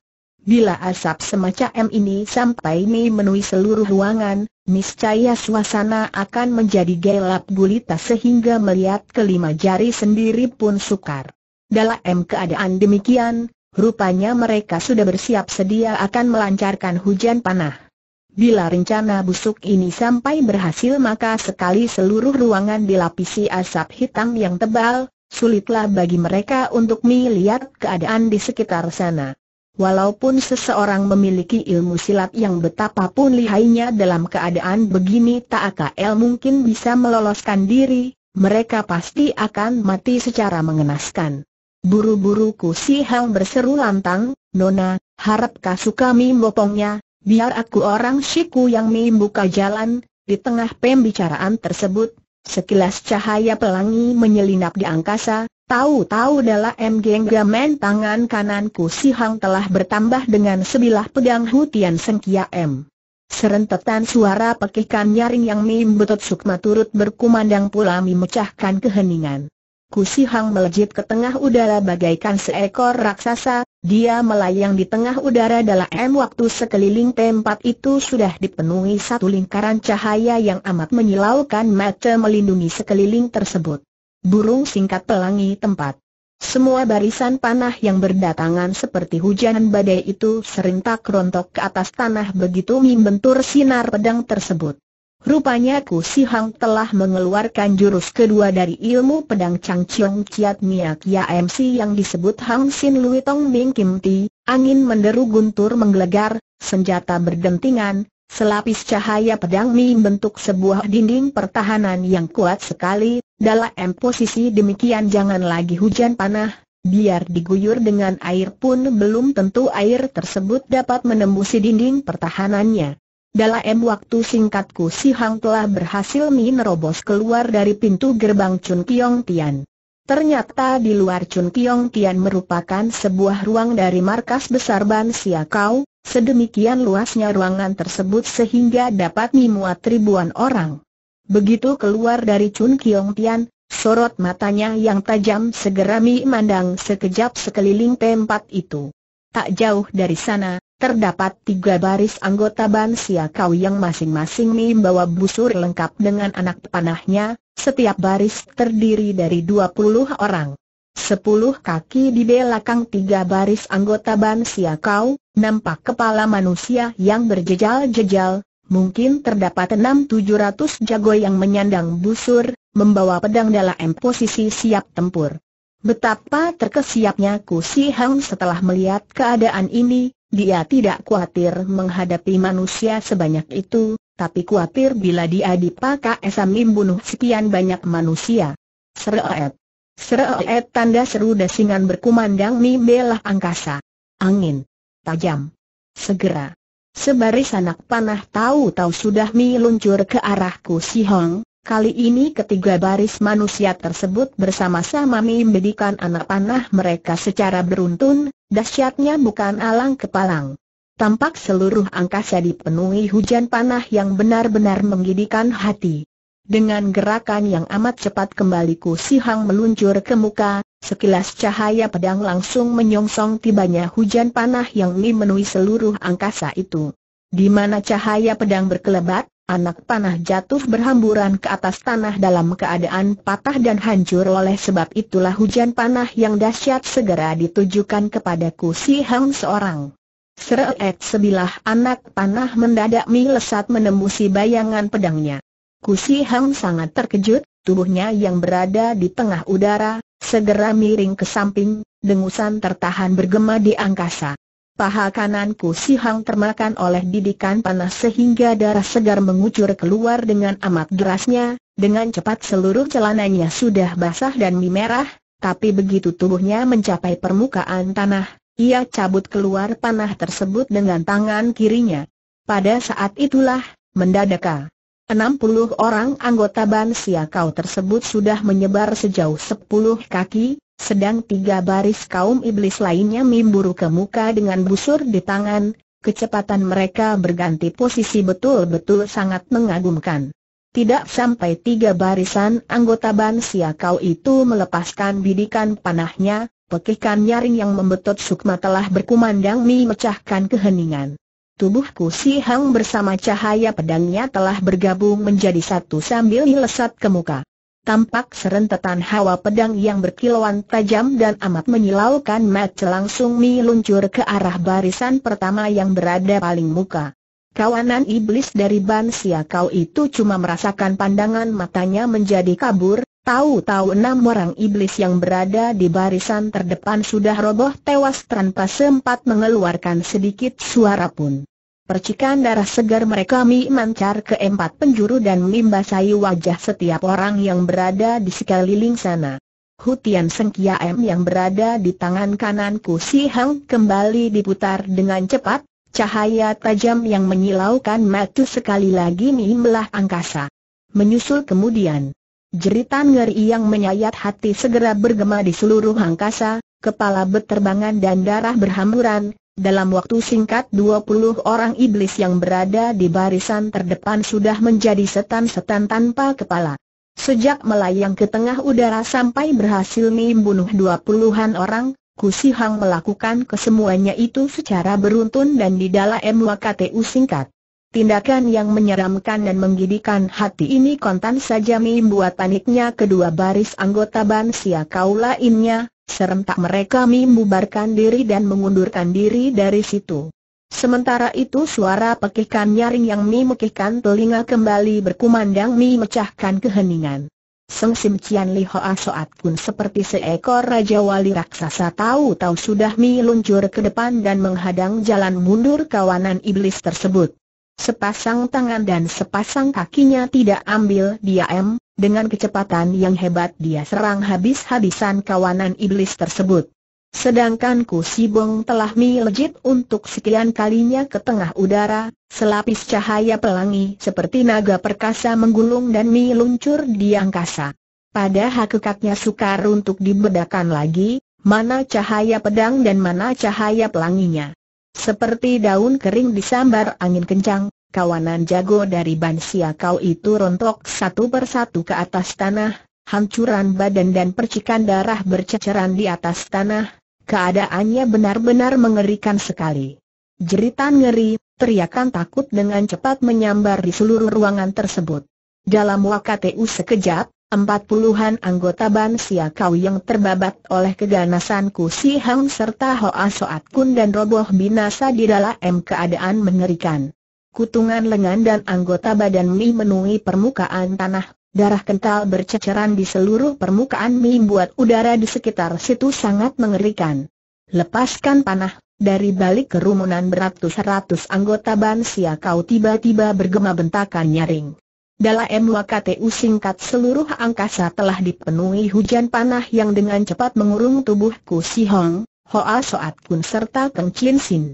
Bila asap semacam ini sampai memenuhi seluruh ruangan, niscaya suasana akan menjadi gelap gulita sehingga melihat kelima jari sendiri pun sukar. Dalam keadaan demikian, rupanya mereka sudah bersiap sedia akan melancarkan hujan panah. Bila rencana busuk ini sampai berhasil maka sekali seluruh ruangan dilapisi asap hitam yang tebal, sulitlah bagi mereka untuk melihat keadaan di sekitar sana. Walaupun seseorang memiliki ilmu silat yang betapapun lihainya dalam keadaan begini tak akal mungkin bisa meloloskan diri, mereka pasti akan mati secara mengenaskan. Buru-buru Ku Si Hang berseru lantang, Nona, harapkah kami bopongnya, biar aku orang siku yang membuka jalan, di tengah pembicaraan tersebut, sekilas cahaya pelangi menyelinap di angkasa, Tahu-tahu dalam genggaman tangan kananku si Hang telah bertambah dengan sebilah pedang Hutian Sengkia M. Serentetan suara pekikan nyaring yang mimbetut sukma turut berkumandang pula memecahkan keheningan. Kusi Hang melejit ke tengah udara bagaikan seekor raksasa, dia melayang di tengah udara dalam M waktu sekeliling tempat itu sudah dipenuhi satu lingkaran cahaya yang amat menyilaukan mata melindungi sekeliling tersebut burung singkat pelangi tempat. Semua barisan panah yang berdatangan seperti hujan badai itu serentak rontok ke atas tanah begitu membentur sinar pedang tersebut. Rupanya Ku Si Hang telah mengeluarkan jurus kedua dari ilmu pedang Chang Chiong Chiat Miak Ya MC yang disebut Hang Sin Lui Tong Ming Kim Ti, angin menderu guntur menggelegar, senjata berdentingan, Selapis cahaya pedang Mi bentuk sebuah dinding pertahanan yang kuat sekali, dalam posisi demikian jangan lagi hujan panah, biar diguyur dengan air pun belum tentu air tersebut dapat menembusi dinding pertahanannya. Dalam waktu singkatku Si Hang telah berhasil menerobos keluar dari pintu gerbang Chun Kiong Tian. Ternyata di luar Chun Kiong Tian merupakan sebuah ruang dari markas besar Ban Siakau, sedemikian luasnya ruangan tersebut sehingga dapat memuat ribuan orang. Begitu keluar dari Chun Kiong Tian, sorot matanya yang tajam segera memandang sekejap sekeliling tempat itu. Tak jauh dari sana, terdapat tiga baris anggota Ban Siakau yang masing-masing membawa busur lengkap dengan anak panahnya, setiap baris terdiri dari 20 orang. Sepuluh kaki di belakang tiga baris anggota Ban Siakau, nampak kepala manusia yang berjejal-jejal, mungkin terdapat enam tujuh ratus jago yang menyandang busur, membawa pedang dalam posisi siap tempur. Betapa terkesiapnya Ku Si Hang setelah melihat keadaan ini, dia tidak khawatir menghadapi manusia sebanyak itu, tapi kuatir bila dia dipakai samim bunuh sekian banyak manusia. Sereet. Sereet tanda seru dasingan berkumandang mi belah angkasa. Angin. Tajam. Segera. Sebaris anak panah tahu-tahu sudah mi luncur ke arahku si Hong. Kali ini ketiga baris manusia tersebut bersama-sama membedikan anak panah mereka secara beruntun, dahsyatnya bukan alang kepalang tampak seluruh angkasa dipenuhi hujan panah yang benar-benar menggidikan hati. Dengan gerakan yang amat cepat kembali Ku Si Hang meluncur ke muka, sekilas cahaya pedang langsung menyongsong tibanya hujan panah yang memenuhi seluruh angkasa itu. Di mana cahaya pedang berkelebat, anak panah jatuh berhamburan ke atas tanah dalam keadaan patah dan hancur oleh sebab itulah hujan panah yang dahsyat segera ditujukan kepadaku Ku Si Hang seorang. Seret sebilah anak panah mendadak melesat menembusi bayangan pedangnya. Kusi Hang sangat terkejut, tubuhnya yang berada di tengah udara, segera miring ke samping, dengusan tertahan bergema di angkasa. Paha kanan Kusi Hang termakan oleh didikan panah sehingga darah segar mengucur keluar dengan amat derasnya, dengan cepat seluruh celananya sudah basah dan merah, tapi begitu tubuhnya mencapai permukaan tanah, ia cabut keluar panah tersebut dengan tangan kirinya. Pada saat itulah, mendadak 60 orang anggota Bansia Kau tersebut sudah menyebar sejauh 10 kaki, sedang tiga baris kaum iblis lainnya memburu ke muka dengan busur di tangan, kecepatan mereka berganti posisi betul-betul sangat mengagumkan. Tidak sampai tiga barisan anggota Bansia Kau itu melepaskan bidikan panahnya, Pekikan nyaring yang membetot sukma telah berkumandang memecahkan keheningan. Tubuhku sihang Hang bersama cahaya pedangnya telah bergabung menjadi satu sambil melesat ke muka. Tampak serentetan hawa pedang yang berkilauan tajam dan amat menyilaukan match langsung meluncur ke arah barisan pertama yang berada paling muka. Kawanan iblis dari Bansia kau itu cuma merasakan pandangan matanya menjadi kabur, Tahu-tahu enam orang iblis yang berada di barisan terdepan sudah roboh tewas tanpa sempat mengeluarkan sedikit suara pun. Percikan darah segar mereka memancar ke empat penjuru dan membasahi wajah setiap orang yang berada di sekeliling sana. Hutian Sengkia M yang berada di tangan kananku Si Hang kembali diputar dengan cepat, cahaya tajam yang menyilaukan mata sekali lagi membelah angkasa. Menyusul kemudian Jeritan ngeri yang menyayat hati segera bergema di seluruh angkasa, kepala berterbangan dan darah berhamburan, dalam waktu singkat dua puluh orang iblis yang berada di barisan terdepan sudah menjadi setan-setan tanpa kepala. Sejak melayang ke tengah udara sampai berhasil membunuh dua puluhan orang, Kusi Hang melakukan kesemuanya itu secara beruntun dan di dalam WKTU singkat. Tindakan yang menyeramkan dan menggidikan hati ini kontan saja membuat paniknya kedua baris anggota Bansia Kaula lainnya, serentak mereka membubarkan diri dan mengundurkan diri dari situ. Sementara itu suara pekikan nyaring yang mekihkan telinga kembali berkumandang memecahkan keheningan. Seng Sim Cian Li Hoa Soat pun seperti seekor Raja Wali Raksasa tahu-tahu sudah meluncur ke depan dan menghadang jalan mundur kawanan iblis tersebut. Sepasang tangan dan sepasang kakinya tidak ambil dia diam, dengan kecepatan yang hebat dia serang habis-habisan kawanan iblis tersebut. Sedangkan Ku Sibong telah melejit untuk sekian kalinya ke tengah udara, selapis cahaya pelangi seperti naga perkasa menggulung dan meluncur di angkasa. Pada hakikatnya sukar untuk dibedakan lagi, mana cahaya pedang dan mana cahaya pelanginya. Seperti daun kering disambar angin kencang, kawanan jago dari Bansia kau itu rontok satu persatu ke atas tanah, hancuran badan dan percikan darah berceceran di atas tanah, keadaannya benar-benar mengerikan sekali. Jeritan ngeri, teriakan takut dengan cepat menyambar di seluruh ruangan tersebut. Dalam wakateu sekejap, Empat puluhan anggota Ban Sia Kau yang terbabat oleh keganasan Ku Si Hang serta Hoa Soat Kun dan roboh binasa di dalam keadaan mengerikan. Kutungan lengan dan anggota badan Mi menungi permukaan tanah, darah kental berceceran di seluruh permukaan Mi buat udara di sekitar situ sangat mengerikan. Lepaskan panah, dari balik kerumunan beratus-ratus anggota Ban Sia Kau tiba-tiba bergema bentakan nyaring. Dalam WKTU singkat seluruh angkasa telah dipenuhi hujan panah yang dengan cepat mengurung tubuhku Si Hong, Hoa Soat Kun serta Keng Chin Sin.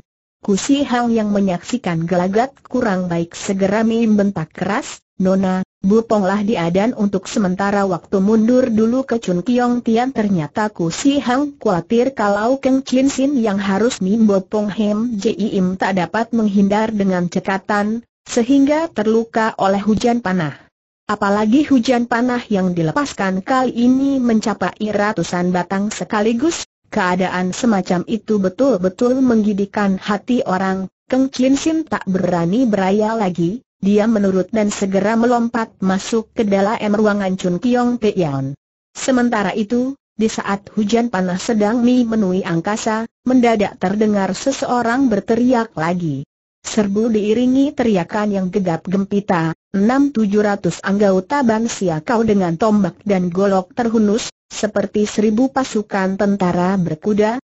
Kusi Hang yang menyaksikan gelagat kurang baik segera membentak keras, Nona, buponglah diadan untuk sementara waktu mundur dulu ke Chun Kiong Tian ternyata Kusi Hang khawatir kalau Keng Chin Sin yang harus Mimbo Hem Jim tak dapat menghindar dengan cekatan, sehingga terluka oleh hujan panah. Apalagi hujan panah yang dilepaskan kali ini mencapai ratusan batang sekaligus, keadaan semacam itu betul-betul menggidikan hati orang, Keng Chin Sim tak berani beraya lagi, dia menurut dan segera melompat masuk ke dalam ruangan Chun Kiong Peon. Sementara itu, di saat hujan panah sedang memenuhi angkasa, mendadak terdengar seseorang berteriak lagi. Serbu diiringi teriakan yang gegap gempita, enam tujuh ratus anggota bangsia kau dengan tombak dan golok terhunus, seperti seribu pasukan tentara berkuda,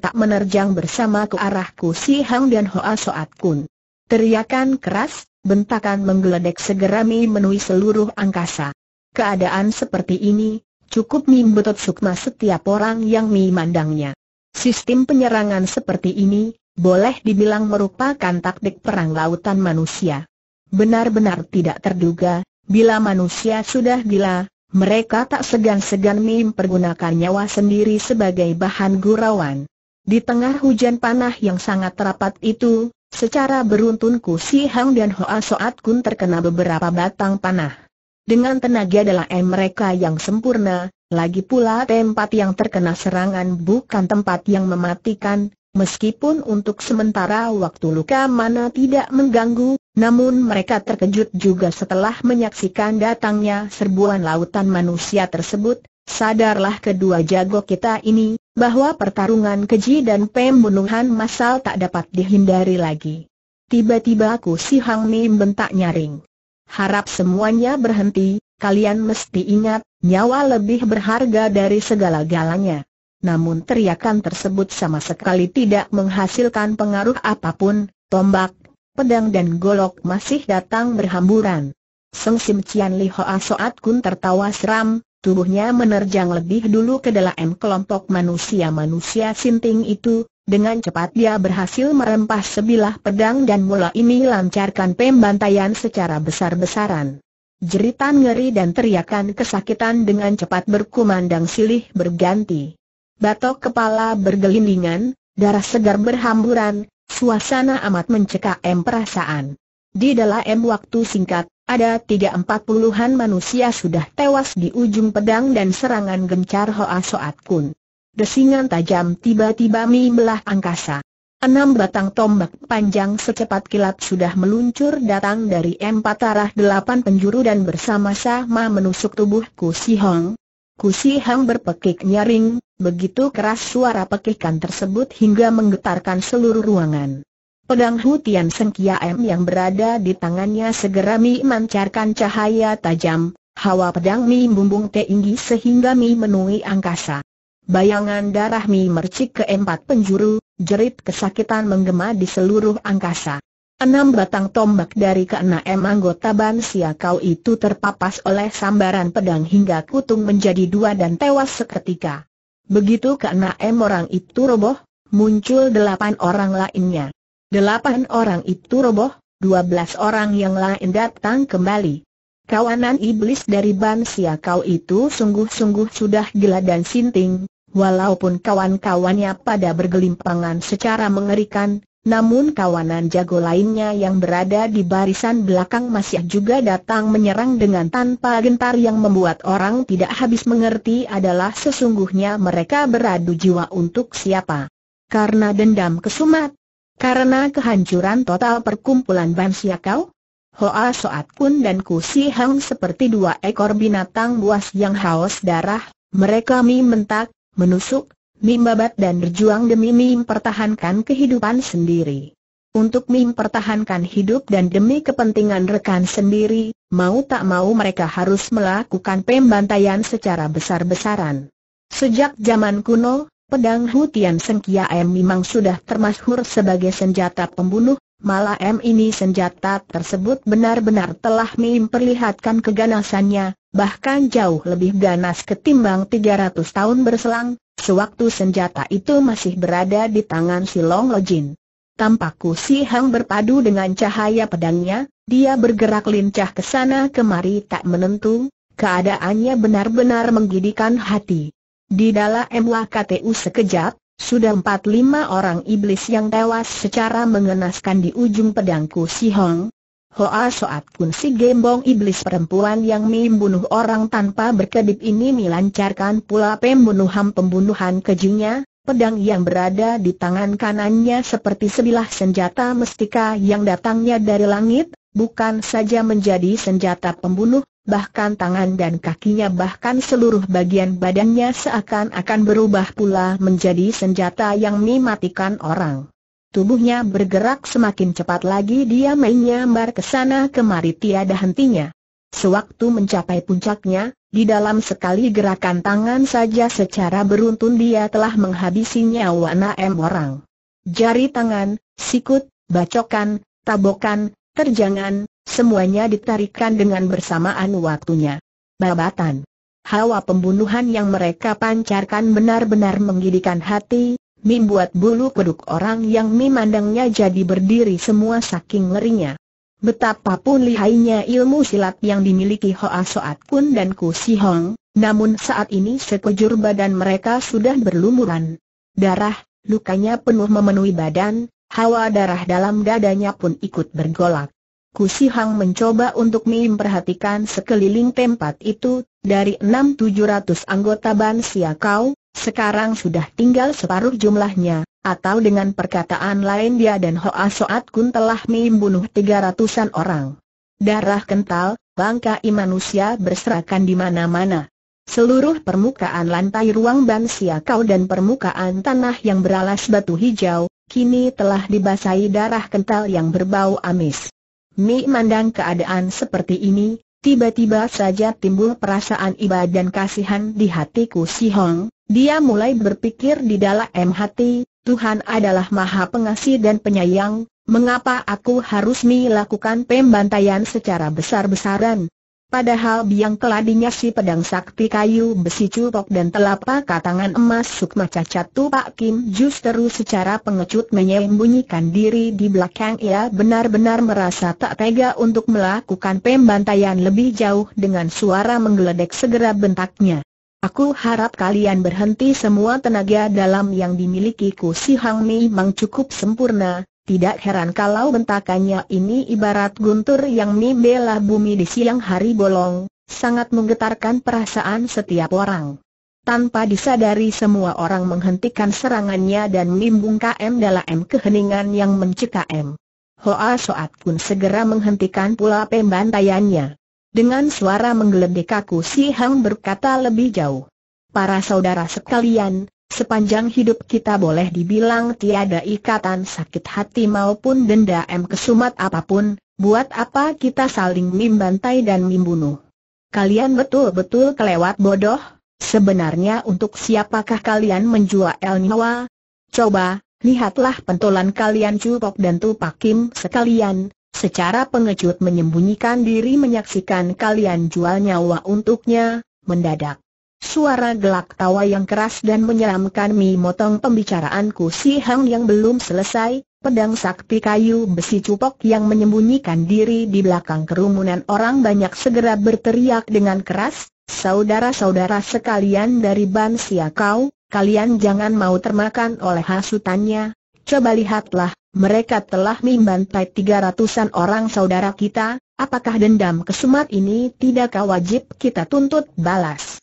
tak menerjang bersama ke arahku si Hang dan Hoa Soat Kun. Teriakan keras, bentakan menggeledek segera memenuhi seluruh angkasa. Keadaan seperti ini, cukup betot sukma setiap orang yang memandangnya. Sistem penyerangan seperti ini, boleh dibilang merupakan taktik perang lautan manusia. Benar-benar tidak terduga, bila manusia sudah gila, mereka tak segan-segan mempergunakan nyawa sendiri sebagai bahan gurauan. Di tengah hujan panah yang sangat rapat itu, secara beruntun Ku Si Hang dan Hoa Soat Kun terkena beberapa batang panah. Dengan tenaga M mereka yang sempurna, lagi pula tempat yang terkena serangan bukan tempat yang mematikan, Meskipun untuk sementara waktu luka mana tidak mengganggu, namun mereka terkejut juga setelah menyaksikan datangnya serbuan lautan manusia tersebut, sadarlah kedua jago kita ini, bahwa pertarungan keji dan pembunuhan massal tak dapat dihindari lagi. Tiba-tiba aku si Hang Nim bentak nyaring. Harap semuanya berhenti, kalian mesti ingat, nyawa lebih berharga dari segala galanya namun teriakan tersebut sama sekali tidak menghasilkan pengaruh apapun, tombak, pedang dan golok masih datang berhamburan. Seng Sim Cian Li Hoa Soat Kun tertawa seram, tubuhnya menerjang lebih dulu ke dalam kelompok manusia-manusia sinting itu, dengan cepat dia berhasil merempah sebilah pedang dan mula ini lancarkan pembantaian secara besar-besaran. Jeritan ngeri dan teriakan kesakitan dengan cepat berkumandang silih berganti batok kepala bergelindingan, darah segar berhamburan, suasana amat mencekam perasaan. Di dalam waktu singkat, ada tiga empat puluhan manusia sudah tewas di ujung pedang dan serangan gencar Hoa Soat Kun. Desingan tajam tiba-tiba membelah angkasa. Enam batang tombak panjang secepat kilat sudah meluncur datang dari empat arah delapan penjuru dan bersama-sama menusuk tubuhku Si Hong, Kusi Hang berpekik nyaring, begitu keras suara pekikan tersebut hingga menggetarkan seluruh ruangan. Pedang Hutian Seng Kiam yang berada di tangannya segera Mi mancarkan cahaya tajam, hawa pedang Mi bumbung tinggi sehingga Mi menui angkasa. Bayangan darah Mi mercik ke empat penjuru, jerit kesakitan menggema di seluruh angkasa. Enam batang tombak dari keenam anggota Bansia Kau itu terpapas oleh sambaran pedang hingga kutung menjadi dua dan tewas seketika. Begitu keenam orang itu roboh, muncul delapan orang lainnya. Delapan orang itu roboh, dua belas orang yang lain datang kembali. Kawanan iblis dari Bansia Kau itu sungguh-sungguh sudah gila dan sinting, walaupun kawan-kawannya pada bergelimpangan secara mengerikan, namun kawanan jago lainnya yang berada di barisan belakang masih juga datang menyerang dengan tanpa gentar yang membuat orang tidak habis mengerti adalah sesungguhnya mereka beradu jiwa untuk siapa. Karena dendam kesumat, karena kehancuran total perkumpulan Ban Siakau, Hoa Soat Kun dan Kusi Hang seperti dua ekor binatang buas yang haus darah, mereka mi mentak, menusuk, Mimbabat dan berjuang demi mempertahankan kehidupan sendiri. Untuk mempertahankan hidup dan demi kepentingan rekan sendiri, mau tak mau mereka harus melakukan pembantaian secara besar-besaran. Sejak zaman kuno, pedang Hutian Sengkia M memang sudah termasyhur sebagai senjata pembunuh, Malah M ini senjata tersebut benar-benar telah memperlihatkan keganasannya, bahkan jauh lebih ganas ketimbang 300 tahun berselang, Sewaktu senjata itu masih berada di tangan si Long Lojin. Tampak Ku Si Hang berpadu dengan cahaya pedangnya, dia bergerak lincah ke sana kemari tak menentu, keadaannya benar-benar menggidikan hati. Di dalam MWKTU sekejap, sudah empat lima orang iblis yang tewas secara mengenaskan di ujung pedangku Si Hong, Hoa Soat Kun si gembong iblis perempuan yang membunuh orang tanpa berkedip ini melancarkan pula pembunuhan-pembunuhan kejunya. pedang yang berada di tangan kanannya seperti sebilah senjata mestika yang datangnya dari langit, bukan saja menjadi senjata pembunuh, bahkan tangan dan kakinya bahkan seluruh bagian badannya seakan-akan berubah pula menjadi senjata yang mematikan orang. Tubuhnya bergerak semakin cepat lagi dia menyambar ke sana kemari tiada hentinya. Sewaktu mencapai puncaknya, di dalam sekali gerakan tangan saja secara beruntun dia telah menghabisi nyawa naem orang. Jari tangan, sikut, bacokan, tabokan, terjangan, semuanya ditarikan dengan bersamaan waktunya. Babatan. Hawa pembunuhan yang mereka pancarkan benar-benar menggidikan hati, Mim buat bulu kuduk orang yang memandangnya jadi berdiri semua saking ngerinya. Betapapun lihainya ilmu silat yang dimiliki Hoa Soat Kun dan Ku Si Hong, namun saat ini sekujur badan mereka sudah berlumuran. Darah, lukanya penuh memenuhi badan, hawa darah dalam dadanya pun ikut bergolak. Ku Si Hong mencoba untuk memperhatikan sekeliling tempat itu, dari ratus anggota Ban Kau. Sekarang sudah tinggal separuh jumlahnya, atau dengan perkataan lain dia dan Hoa Soat Kun telah membunuh tiga ratusan orang. Darah kental, bangkai manusia berserakan di mana-mana. Seluruh permukaan lantai ruang Bansia Kau dan permukaan tanah yang beralas batu hijau, kini telah dibasahi darah kental yang berbau amis. Mi mandang keadaan seperti ini, Tiba-tiba saja timbul perasaan iba dan kasihan di hatiku si Hong, dia mulai berpikir di dalam hati, Tuhan adalah maha pengasih dan penyayang, mengapa aku harus melakukan pembantaian secara besar-besaran, Padahal biang keladinya si pedang sakti kayu besi cupok dan telapak katangan emas sukma cacat tu Pak Kim justru secara pengecut menyembunyikan diri di belakang ia benar-benar merasa tak tega untuk melakukan pembantaian lebih jauh dengan suara menggeledek segera bentaknya. Aku harap kalian berhenti semua tenaga dalam yang dimilikiku si Hang Mi Mang cukup sempurna, tidak heran kalau bentakannya ini ibarat guntur yang membelah bumi di siang hari bolong, sangat menggetarkan perasaan setiap orang. Tanpa disadari semua orang menghentikan serangannya dan menimbung KM dalam keheningan yang mencekam. Hoa Soat pun segera menghentikan pula pembantaiannya. Dengan suara menggeledik kaku si Hang berkata lebih jauh. Para saudara sekalian, Sepanjang hidup kita boleh dibilang tiada ikatan sakit hati maupun denda M kesumat apapun, buat apa kita saling membantai dan membunuh? Kalian betul-betul kelewat bodoh? Sebenarnya untuk siapakah kalian menjual El Nyawa? Coba, lihatlah pentolan kalian Cupok dan Tupak Kim sekalian, secara pengecut menyembunyikan diri menyaksikan kalian jual nyawa untuknya, mendadak. Suara gelak tawa yang keras dan menyeramkan memotong pembicaraanku si Hang yang belum selesai, pedang sakti kayu besi cupok yang menyembunyikan diri di belakang kerumunan orang banyak segera berteriak dengan keras, Saudara-saudara sekalian dari Ban kau, kalian jangan mau termakan oleh hasutannya, coba lihatlah, mereka telah membantai tiga ratusan orang saudara kita, apakah dendam kesumat ini tidak wajib kita tuntut balas?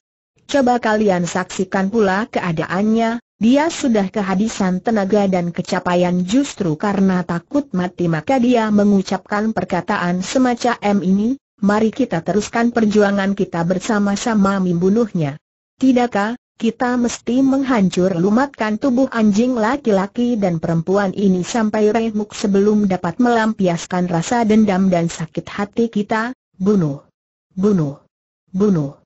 Coba kalian saksikan pula keadaannya, dia sudah kehabisan tenaga dan kecapaian justru karena takut mati maka dia mengucapkan perkataan semacam ini, mari kita teruskan perjuangan kita bersama-sama membunuhnya. Tidakkah, kita mesti menghancur lumatkan tubuh anjing laki-laki dan perempuan ini sampai remuk sebelum dapat melampiaskan rasa dendam dan sakit hati kita, bunuh, bunuh, bunuh.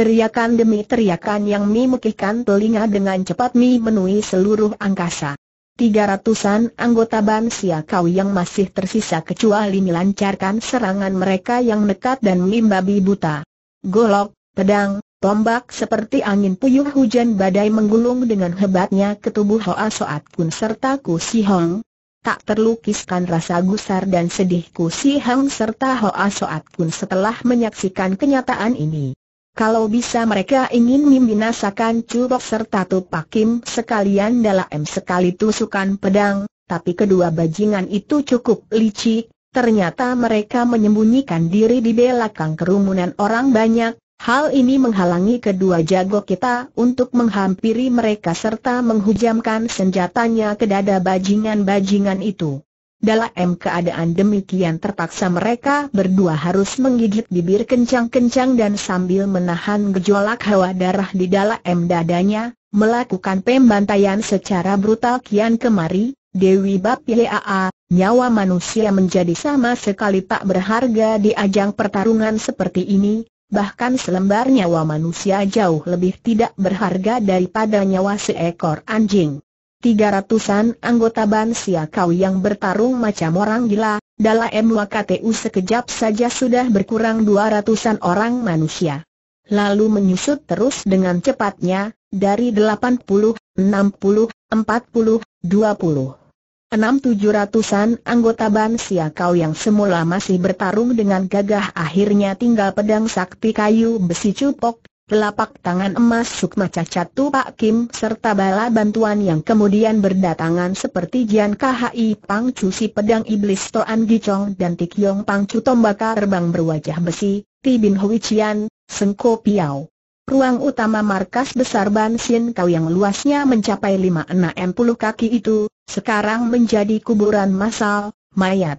Teriakan demi teriakan yang memekikkan telinga dengan cepat memenuhi seluruh angkasa. Tiga ratusan anggota Ban Kau yang masih tersisa kecuali melancarkan serangan mereka yang nekat dan mimbabi buta. Golok, pedang, tombak seperti angin puyuh hujan badai menggulung dengan hebatnya ke tubuh Hoa Soat Kun serta Ku Si Hong. Tak terlukiskan rasa gusar dan sedih Ku Si Hong serta Hoa Soat Kun setelah menyaksikan kenyataan ini. Kalau bisa mereka ingin membinasakan Curok serta Tupak Kim sekalian dalam sekali tusukan pedang, tapi kedua bajingan itu cukup licik, ternyata mereka menyembunyikan diri di belakang kerumunan orang banyak, Hal ini menghalangi kedua jago kita untuk menghampiri mereka serta menghujamkan senjatanya ke dada bajingan-bajingan itu. Dalam keadaan demikian terpaksa mereka berdua harus menggigit bibir kencang-kencang dan sambil menahan gejolak hawa darah di dalam dadanya, melakukan pembantaian secara brutal kian kemari, Dewi Yaa, nyawa manusia menjadi sama sekali tak berharga di ajang pertarungan seperti ini, bahkan selembar nyawa manusia jauh lebih tidak berharga daripada nyawa seekor anjing tiga ratusan anggota bansia Kau yang bertarung macam orang gila, dalam WKTU sekejap saja sudah berkurang dua ratusan orang manusia. Lalu menyusut terus dengan cepatnya, dari delapan puluh, puluh, enam empat puluh, dua puluh, enam tujuh ratusan anggota bansia Kau yang semula masih bertarung dengan gagah akhirnya tinggal pedang sakti kayu besi cupok, telapak tangan emas Sukma Cacat Pak Kim serta bala bantuan yang kemudian berdatangan seperti Jian KHI Pang Chu si pedang iblis Toan Gichong dan Tik Yong Pang Chu tombak terbang berwajah besi, Ti Bin Hui Chian, Sengko Piao. Ruang utama markas besar Ban Sin Kau yang luasnya mencapai 560 kaki itu, sekarang menjadi kuburan massal, mayat.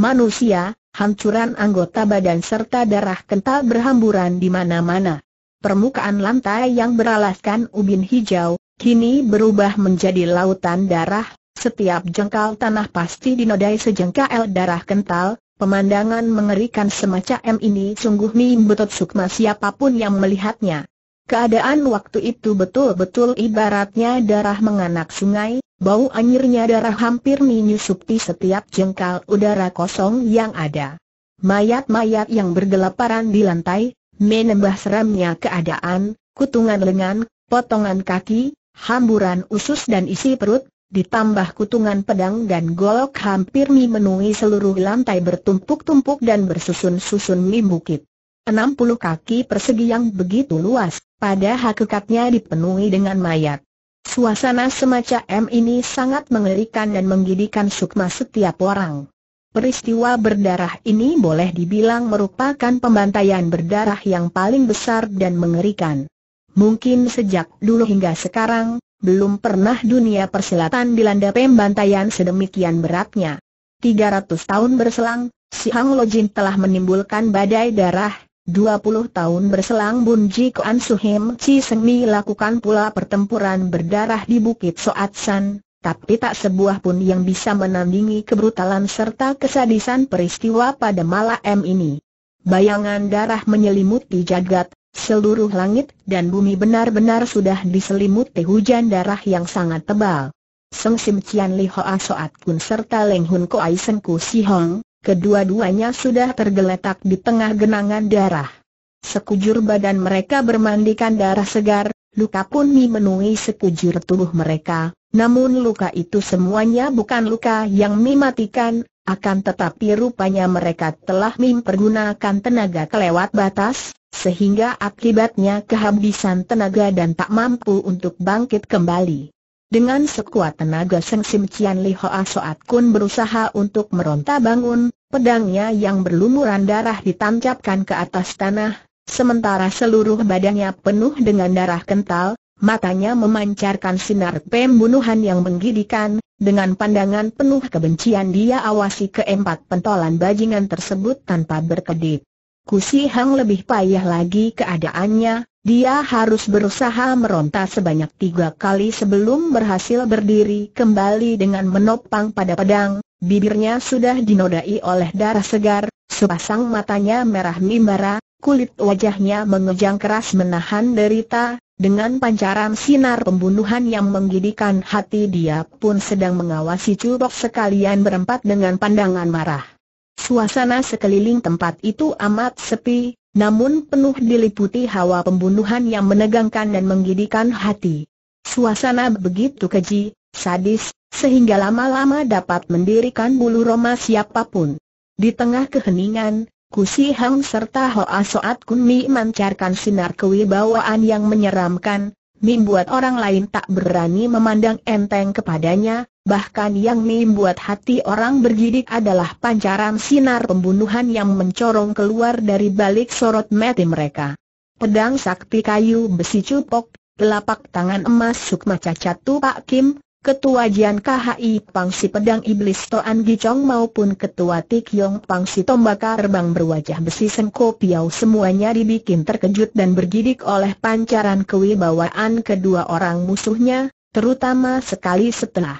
Manusia, hancuran anggota badan serta darah kental berhamburan di mana-mana permukaan lantai yang beralaskan ubin hijau, kini berubah menjadi lautan darah, setiap jengkal tanah pasti dinodai sejengkal darah kental, pemandangan mengerikan semacam ini sungguh membetot sukma siapapun yang melihatnya. Keadaan waktu itu betul-betul ibaratnya darah menganak sungai, bau anjirnya darah hampir menyusupi setiap jengkal udara kosong yang ada. Mayat-mayat yang bergelaparan di lantai, menembah seramnya keadaan, kutungan lengan, potongan kaki, hamburan usus dan isi perut, ditambah kutungan pedang dan golok hampir memenuhi seluruh lantai bertumpuk-tumpuk dan bersusun-susun di bukit. 60 kaki persegi yang begitu luas, pada hakikatnya dipenuhi dengan mayat. Suasana semacam ini sangat mengerikan dan menggidikan sukma setiap orang. Peristiwa berdarah ini boleh dibilang merupakan pembantaian berdarah yang paling besar dan mengerikan. Mungkin sejak dulu hingga sekarang, belum pernah dunia persilatan dilanda pembantaian sedemikian beratnya. 300 tahun berselang, si Hang Lojin telah menimbulkan badai darah, 20 tahun berselang Bun Ji Koan Suhim Chi Mi lakukan pula pertempuran berdarah di Bukit Soat San, tapi tak sebuah pun yang bisa menandingi kebrutalan serta kesadisan peristiwa pada malam ini. Bayangan darah menyelimuti jagat, seluruh langit dan bumi benar-benar sudah diselimuti hujan darah yang sangat tebal. Seng Sim Cian Li Hoa Soat Kun serta Leng Hun Ai Seng Ku Si Hong, kedua-duanya sudah tergeletak di tengah genangan darah. Sekujur badan mereka bermandikan darah segar, luka pun memenuhi sekujur tubuh mereka, namun luka itu semuanya bukan luka yang mematikan, akan tetapi rupanya mereka telah mempergunakan tenaga kelewat batas, sehingga akibatnya kehabisan tenaga dan tak mampu untuk bangkit kembali. Dengan sekuat tenaga Seng Sim Cian Li Hoa Soat Kun berusaha untuk meronta bangun, pedangnya yang berlumuran darah ditancapkan ke atas tanah, sementara seluruh badannya penuh dengan darah kental, Matanya memancarkan sinar pembunuhan yang menggidikan, dengan pandangan penuh kebencian dia awasi keempat pentolan bajingan tersebut tanpa berkedip. Kusi Hang lebih payah lagi keadaannya, dia harus berusaha meronta sebanyak tiga kali sebelum berhasil berdiri kembali dengan menopang pada pedang, bibirnya sudah dinodai oleh darah segar, sepasang matanya merah mimbara, kulit wajahnya mengejang keras menahan derita, dengan pancaran sinar pembunuhan yang menggidikan hati dia pun sedang mengawasi curok sekalian berempat dengan pandangan marah. Suasana sekeliling tempat itu amat sepi, namun penuh diliputi hawa pembunuhan yang menegangkan dan menggidikan hati. Suasana begitu keji, sadis, sehingga lama-lama dapat mendirikan bulu roma siapapun. Di tengah keheningan, Kusi Hang serta Hoa Soat Kun Mi mancarkan sinar kewibawaan yang menyeramkan, membuat orang lain tak berani memandang enteng kepadanya, bahkan yang membuat hati orang bergidik adalah pancaran sinar pembunuhan yang mencorong keluar dari balik sorot mata mereka. Pedang sakti kayu besi cupok, telapak tangan emas Sukma Cacat Pak Kim, Ketua Jian KHI Pangsi Pedang Iblis Toan Gicong maupun Ketua Tik Yong Pangsi Tombaka Terbang Berwajah Besi Sengko Piau semuanya dibikin terkejut dan bergidik oleh pancaran kewibawaan kedua orang musuhnya, terutama sekali setelah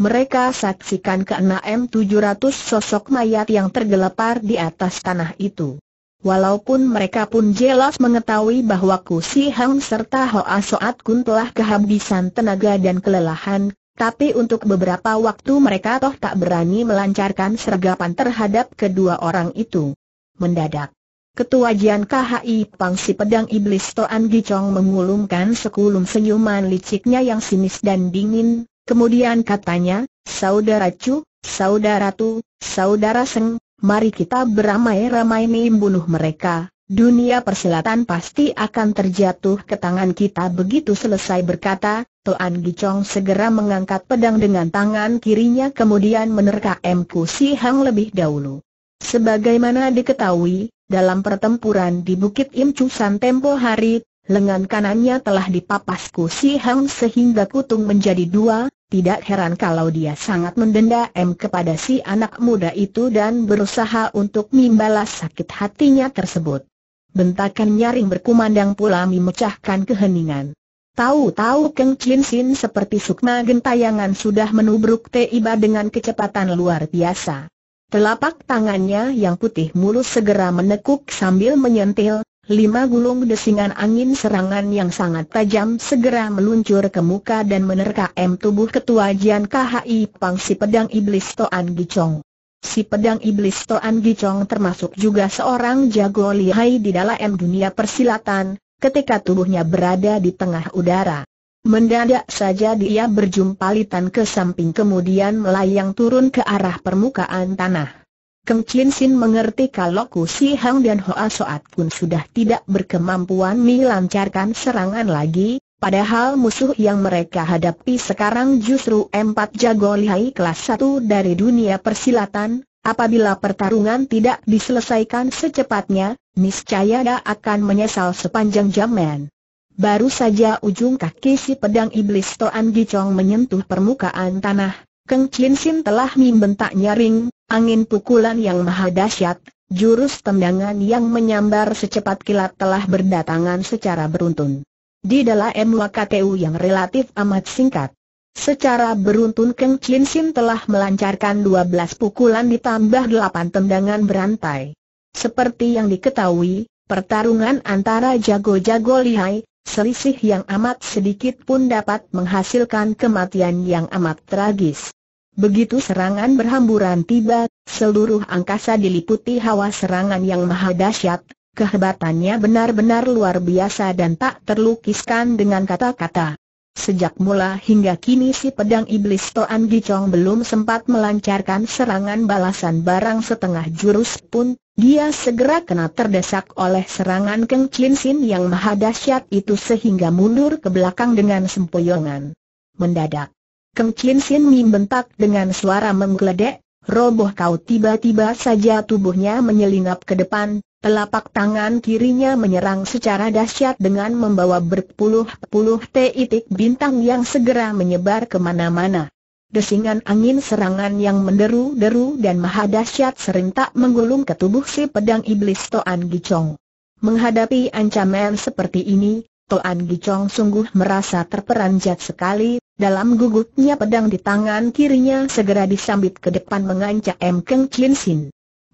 mereka saksikan ke-6M700 sosok mayat yang tergelepar di atas tanah itu. Walaupun mereka pun jelas mengetahui bahwa Ku Si Hang serta Ho Asoat Kun telah kehabisan tenaga dan kelelahan, tapi untuk beberapa waktu mereka toh tak berani melancarkan sergapan terhadap kedua orang itu. Mendadak, Ketua Jian KHI Pangsi Pedang Iblis Toan Gicong mengulumkan sekulum senyuman liciknya yang sinis dan dingin, kemudian katanya, Saudara Chu, Saudara Tu, Saudara Seng, mari kita beramai-ramai membunuh mereka, dunia persilatan pasti akan terjatuh ke tangan kita begitu selesai berkata, Tuan Gicong segera mengangkat pedang dengan tangan kirinya kemudian menerka M. Si Hang lebih dahulu. Sebagaimana diketahui, dalam pertempuran di Bukit Im Chusan tempo hari, lengan kanannya telah dipapas Si Hang sehingga kutung menjadi dua, tidak heran kalau dia sangat mendenda M kepada si anak muda itu dan berusaha untuk membalas sakit hatinya tersebut. Bentakan nyaring berkumandang pula memecahkan keheningan. Tahu-tahu Keng Chin Sin seperti sukma gentayangan sudah menubruk Teiba dengan kecepatan luar biasa. Telapak tangannya yang putih mulus segera menekuk sambil menyentil, lima gulung desingan angin serangan yang sangat tajam segera meluncur ke muka dan menerka M tubuh ketua Jian KHI Pang si pedang iblis Toan Gichong. Si pedang iblis Toan Gichong termasuk juga seorang jago lihai di dalam dunia persilatan, ketika tubuhnya berada di tengah udara. Mendadak saja dia berjumpa litan ke samping kemudian melayang turun ke arah permukaan tanah. Keng Chin Sin mengerti kalau Ku Si Hang dan Hoa Soat pun sudah tidak berkemampuan melancarkan serangan lagi, padahal musuh yang mereka hadapi sekarang justru empat jago lihai kelas satu dari dunia persilatan, Apabila pertarungan tidak diselesaikan secepatnya, niscaya dia akan menyesal sepanjang zaman. Baru saja ujung kaki si pedang iblis Toan Gicong menyentuh permukaan tanah, Keng Chin Sin telah membentak nyaring, angin pukulan yang maha dahsyat, jurus tendangan yang menyambar secepat kilat telah berdatangan secara beruntun. Di dalam MWKTU yang relatif amat singkat, Secara beruntun Keng Chin Sim telah melancarkan 12 pukulan ditambah 8 tendangan berantai. Seperti yang diketahui, pertarungan antara jago-jago lihai, selisih yang amat sedikit pun dapat menghasilkan kematian yang amat tragis. Begitu serangan berhamburan tiba, seluruh angkasa diliputi hawa serangan yang maha dahsyat, kehebatannya benar-benar luar biasa dan tak terlukiskan dengan kata-kata. Sejak mula hingga kini si pedang iblis Toan Gicong belum sempat melancarkan serangan balasan barang setengah jurus pun, dia segera kena terdesak oleh serangan Keng Chin Sin yang maha dahsyat itu sehingga mundur ke belakang dengan sempoyongan. Mendadak, Keng Chin Sin membentak dengan suara menggeledek, roboh kau tiba-tiba saja tubuhnya menyelinap ke depan, telapak tangan kirinya menyerang secara dahsyat dengan membawa berpuluh-puluh titik bintang yang segera menyebar kemana-mana. Desingan angin serangan yang menderu-deru dan maha mahadahsyat serentak menggulung ke tubuh si pedang iblis Toan Gicong. Menghadapi ancaman seperti ini, Toan Gicong sungguh merasa terperanjat sekali, dalam gugupnya pedang di tangan kirinya segera disambit ke depan mengancam M. Keng Chin Sin.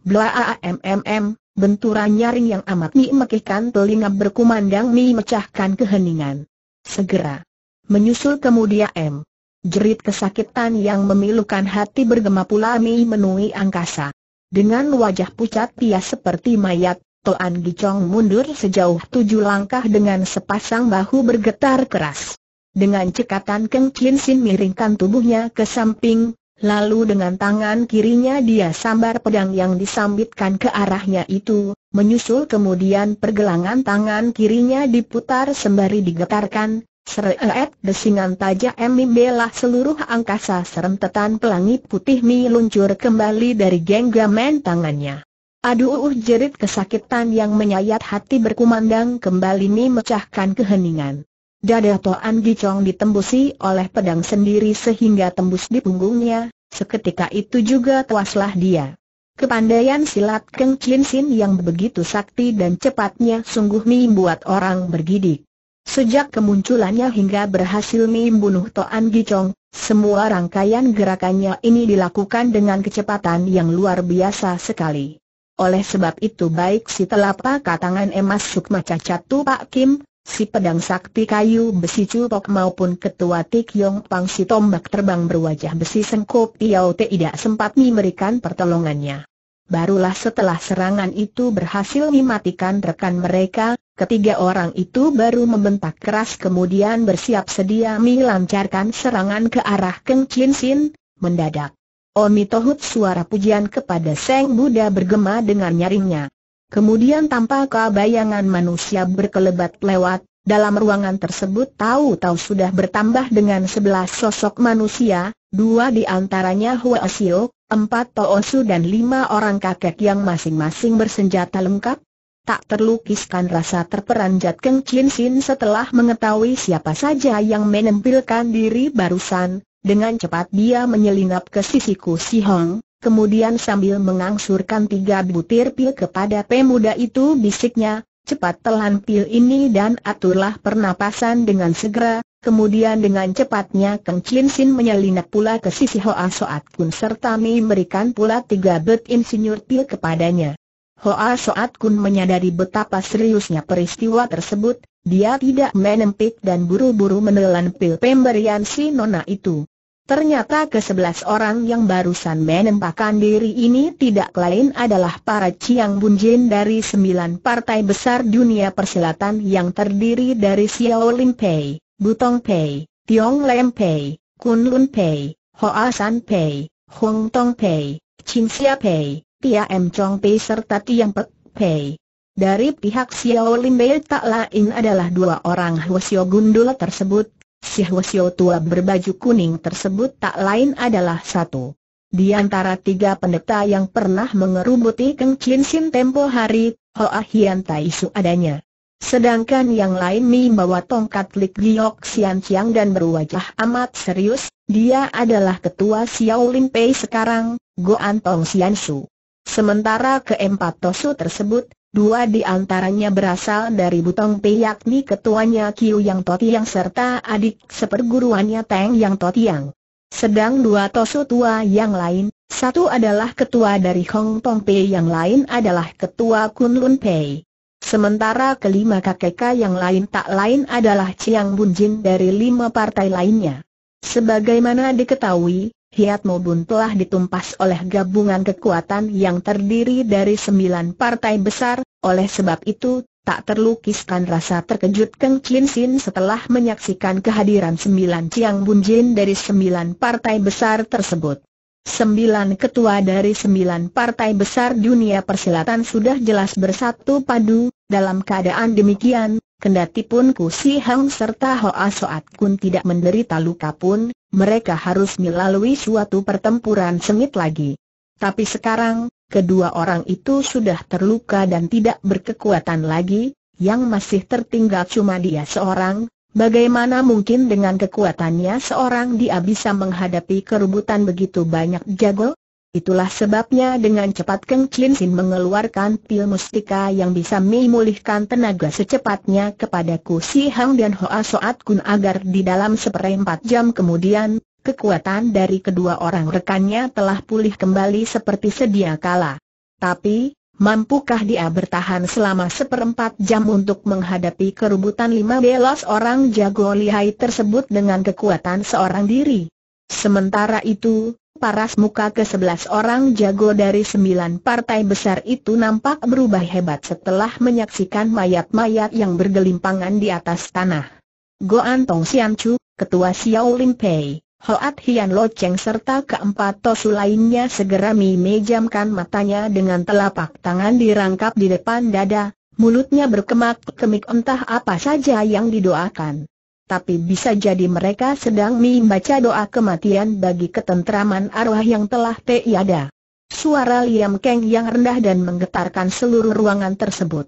Blaaammm, benturan nyaring yang amat memekikkan telinga berkumandang mi mecahkan keheningan. Segera. Menyusul kemudian M. Jerit kesakitan yang memilukan hati bergema pula mi menui angkasa. Dengan wajah pucat pias seperti mayat, Toan Gicong mundur sejauh tujuh langkah dengan sepasang bahu bergetar keras. Dengan cekatan Keng Chin Sin miringkan tubuhnya ke samping, lalu dengan tangan kirinya dia sambar pedang yang disambitkan ke arahnya itu, menyusul kemudian pergelangan tangan kirinya diputar sembari digetarkan, Seret desingan tajam membelah seluruh angkasa serentetan pelangi putih mi luncur kembali dari genggaman tangannya. Aduh jerit kesakitan yang menyayat hati berkumandang kembali memecahkan keheningan. Dada Toan Gichong ditembusi oleh pedang sendiri sehingga tembus di punggungnya, seketika itu juga tewaslah dia. Kepandaian silat Keng Chin Sin yang begitu sakti dan cepatnya sungguh membuat orang bergidik. Sejak kemunculannya hingga berhasil membunuh Toan Gichong, semua rangkaian gerakannya ini dilakukan dengan kecepatan yang luar biasa sekali. Oleh sebab itu baik si telapak katangan emas Sukma Cacat Tupak Kim, si pedang sakti kayu besi cupok maupun ketua Tik Yong Pang si tombak terbang berwajah besi sengkup Iau Te tidak sempat memberikan pertolongannya. Barulah setelah serangan itu berhasil mematikan rekan mereka, ketiga orang itu baru membentak keras kemudian bersiap sedia melancarkan serangan ke arah Keng Chin Sin, mendadak. Omi Tohut suara pujian kepada Seng Buddha bergema dengan nyaringnya. Kemudian tampak bayangan manusia berkelebat lewat, dalam ruangan tersebut tahu-tahu sudah bertambah dengan sebelas sosok manusia, dua di antaranya Hua Asio, empat Toosu dan lima orang kakek yang masing-masing bersenjata lengkap. Tak terlukiskan rasa terperanjat Keng Chin Sin setelah mengetahui siapa saja yang menempelkan diri barusan, dengan cepat dia menyelinap ke sisiku Si Hong, Kemudian sambil mengangsurkan tiga butir pil kepada pemuda itu bisiknya, cepat telan pil ini dan aturlah pernapasan dengan segera, kemudian dengan cepatnya Kang Chin Sin menyelinap pula ke sisi Hoa Soat Kun serta memberikan pula tiga bet insinyur pil kepadanya. Hoa Soat Kun menyadari betapa seriusnya peristiwa tersebut, dia tidak menempik dan buru-buru menelan pil pemberian si nona itu. Ternyata ke-11 orang yang barusan menempakan diri ini tidak lain adalah para Chiang Bunjin dari sembilan partai besar dunia persilatan yang terdiri dari Xiao Lin Pei, Butong Pei, Tiong Lem Pei, Kun Lun Pei, Hoa San Pei, Hong Tong Pei, Chin Xia Pei, Pia M Chong Pei serta Tiang Pek Pei. Dari pihak Xiao Lin Pei tak lain adalah dua orang Xiao Gundul tersebut, Si Hwasyo tua berbaju kuning tersebut tak lain adalah satu. Di antara tiga pendeta yang pernah mengerubuti Keng Chin Sin tempo hari, Hoa Hian Tai Su adanya. Sedangkan yang lain mi bawa tongkat Lik Giok Sian Chiang dan berwajah amat serius, dia adalah ketua Xiao Lin Pei sekarang, Goan Tong Sian Su. Sementara keempat tosu tersebut, dua di antaranya berasal dari Butong Pei yakni ketuanya Kiu Yang Totiang serta adik seperguruannya Teng Yang Totiang. Sedang dua tosu tua yang lain, satu adalah ketua dari Hong Tong Pei yang lain adalah ketua Kun Lun Pei. Sementara kelima kakek yang lain tak lain adalah Chiang Jin dari lima partai lainnya. Sebagaimana diketahui, Hiat Mobun telah ditumpas oleh gabungan kekuatan yang terdiri dari sembilan partai besar, oleh sebab itu, tak terlukiskan rasa terkejut Keng Chin Sin setelah menyaksikan kehadiran sembilan Chiang Bun Jin dari sembilan partai besar tersebut. Sembilan ketua dari sembilan partai besar dunia persilatan sudah jelas bersatu padu, dalam keadaan demikian, kendati pun Ku Si Hang serta Hoa Soat Kun tidak menderita luka pun, mereka harus melalui suatu pertempuran sengit lagi. Tapi sekarang, kedua orang itu sudah terluka dan tidak berkekuatan lagi, yang masih tertinggal cuma dia seorang, bagaimana mungkin dengan kekuatannya seorang dia bisa menghadapi kerubutan begitu banyak jago? Itulah sebabnya dengan cepat Keng Chin Sin mengeluarkan pil mustika yang bisa memulihkan tenaga secepatnya kepada Ku Si Hang dan Hoa Soat Kun agar di dalam seperempat jam kemudian, kekuatan dari kedua orang rekannya telah pulih kembali seperti sedia kala. Tapi, mampukah dia bertahan selama seperempat jam untuk menghadapi kerubutan lima belas orang jago lihai tersebut dengan kekuatan seorang diri? Sementara itu, paras muka ke sebelas orang jago dari sembilan partai besar itu nampak berubah hebat setelah menyaksikan mayat-mayat yang bergelimpangan di atas tanah. Goan Antong Sian Chu, Ketua Xiao Lim Pei, Hoat Hian Lo Cheng serta keempat tosu lainnya segera memejamkan matanya dengan telapak tangan dirangkap di depan dada, mulutnya berkemak-kemik entah apa saja yang didoakan tapi bisa jadi mereka sedang membaca doa kematian bagi ketentraman arwah yang telah tiada. Suara Liam Kang yang rendah dan menggetarkan seluruh ruangan tersebut.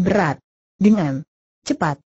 Berat. Dengan cepat.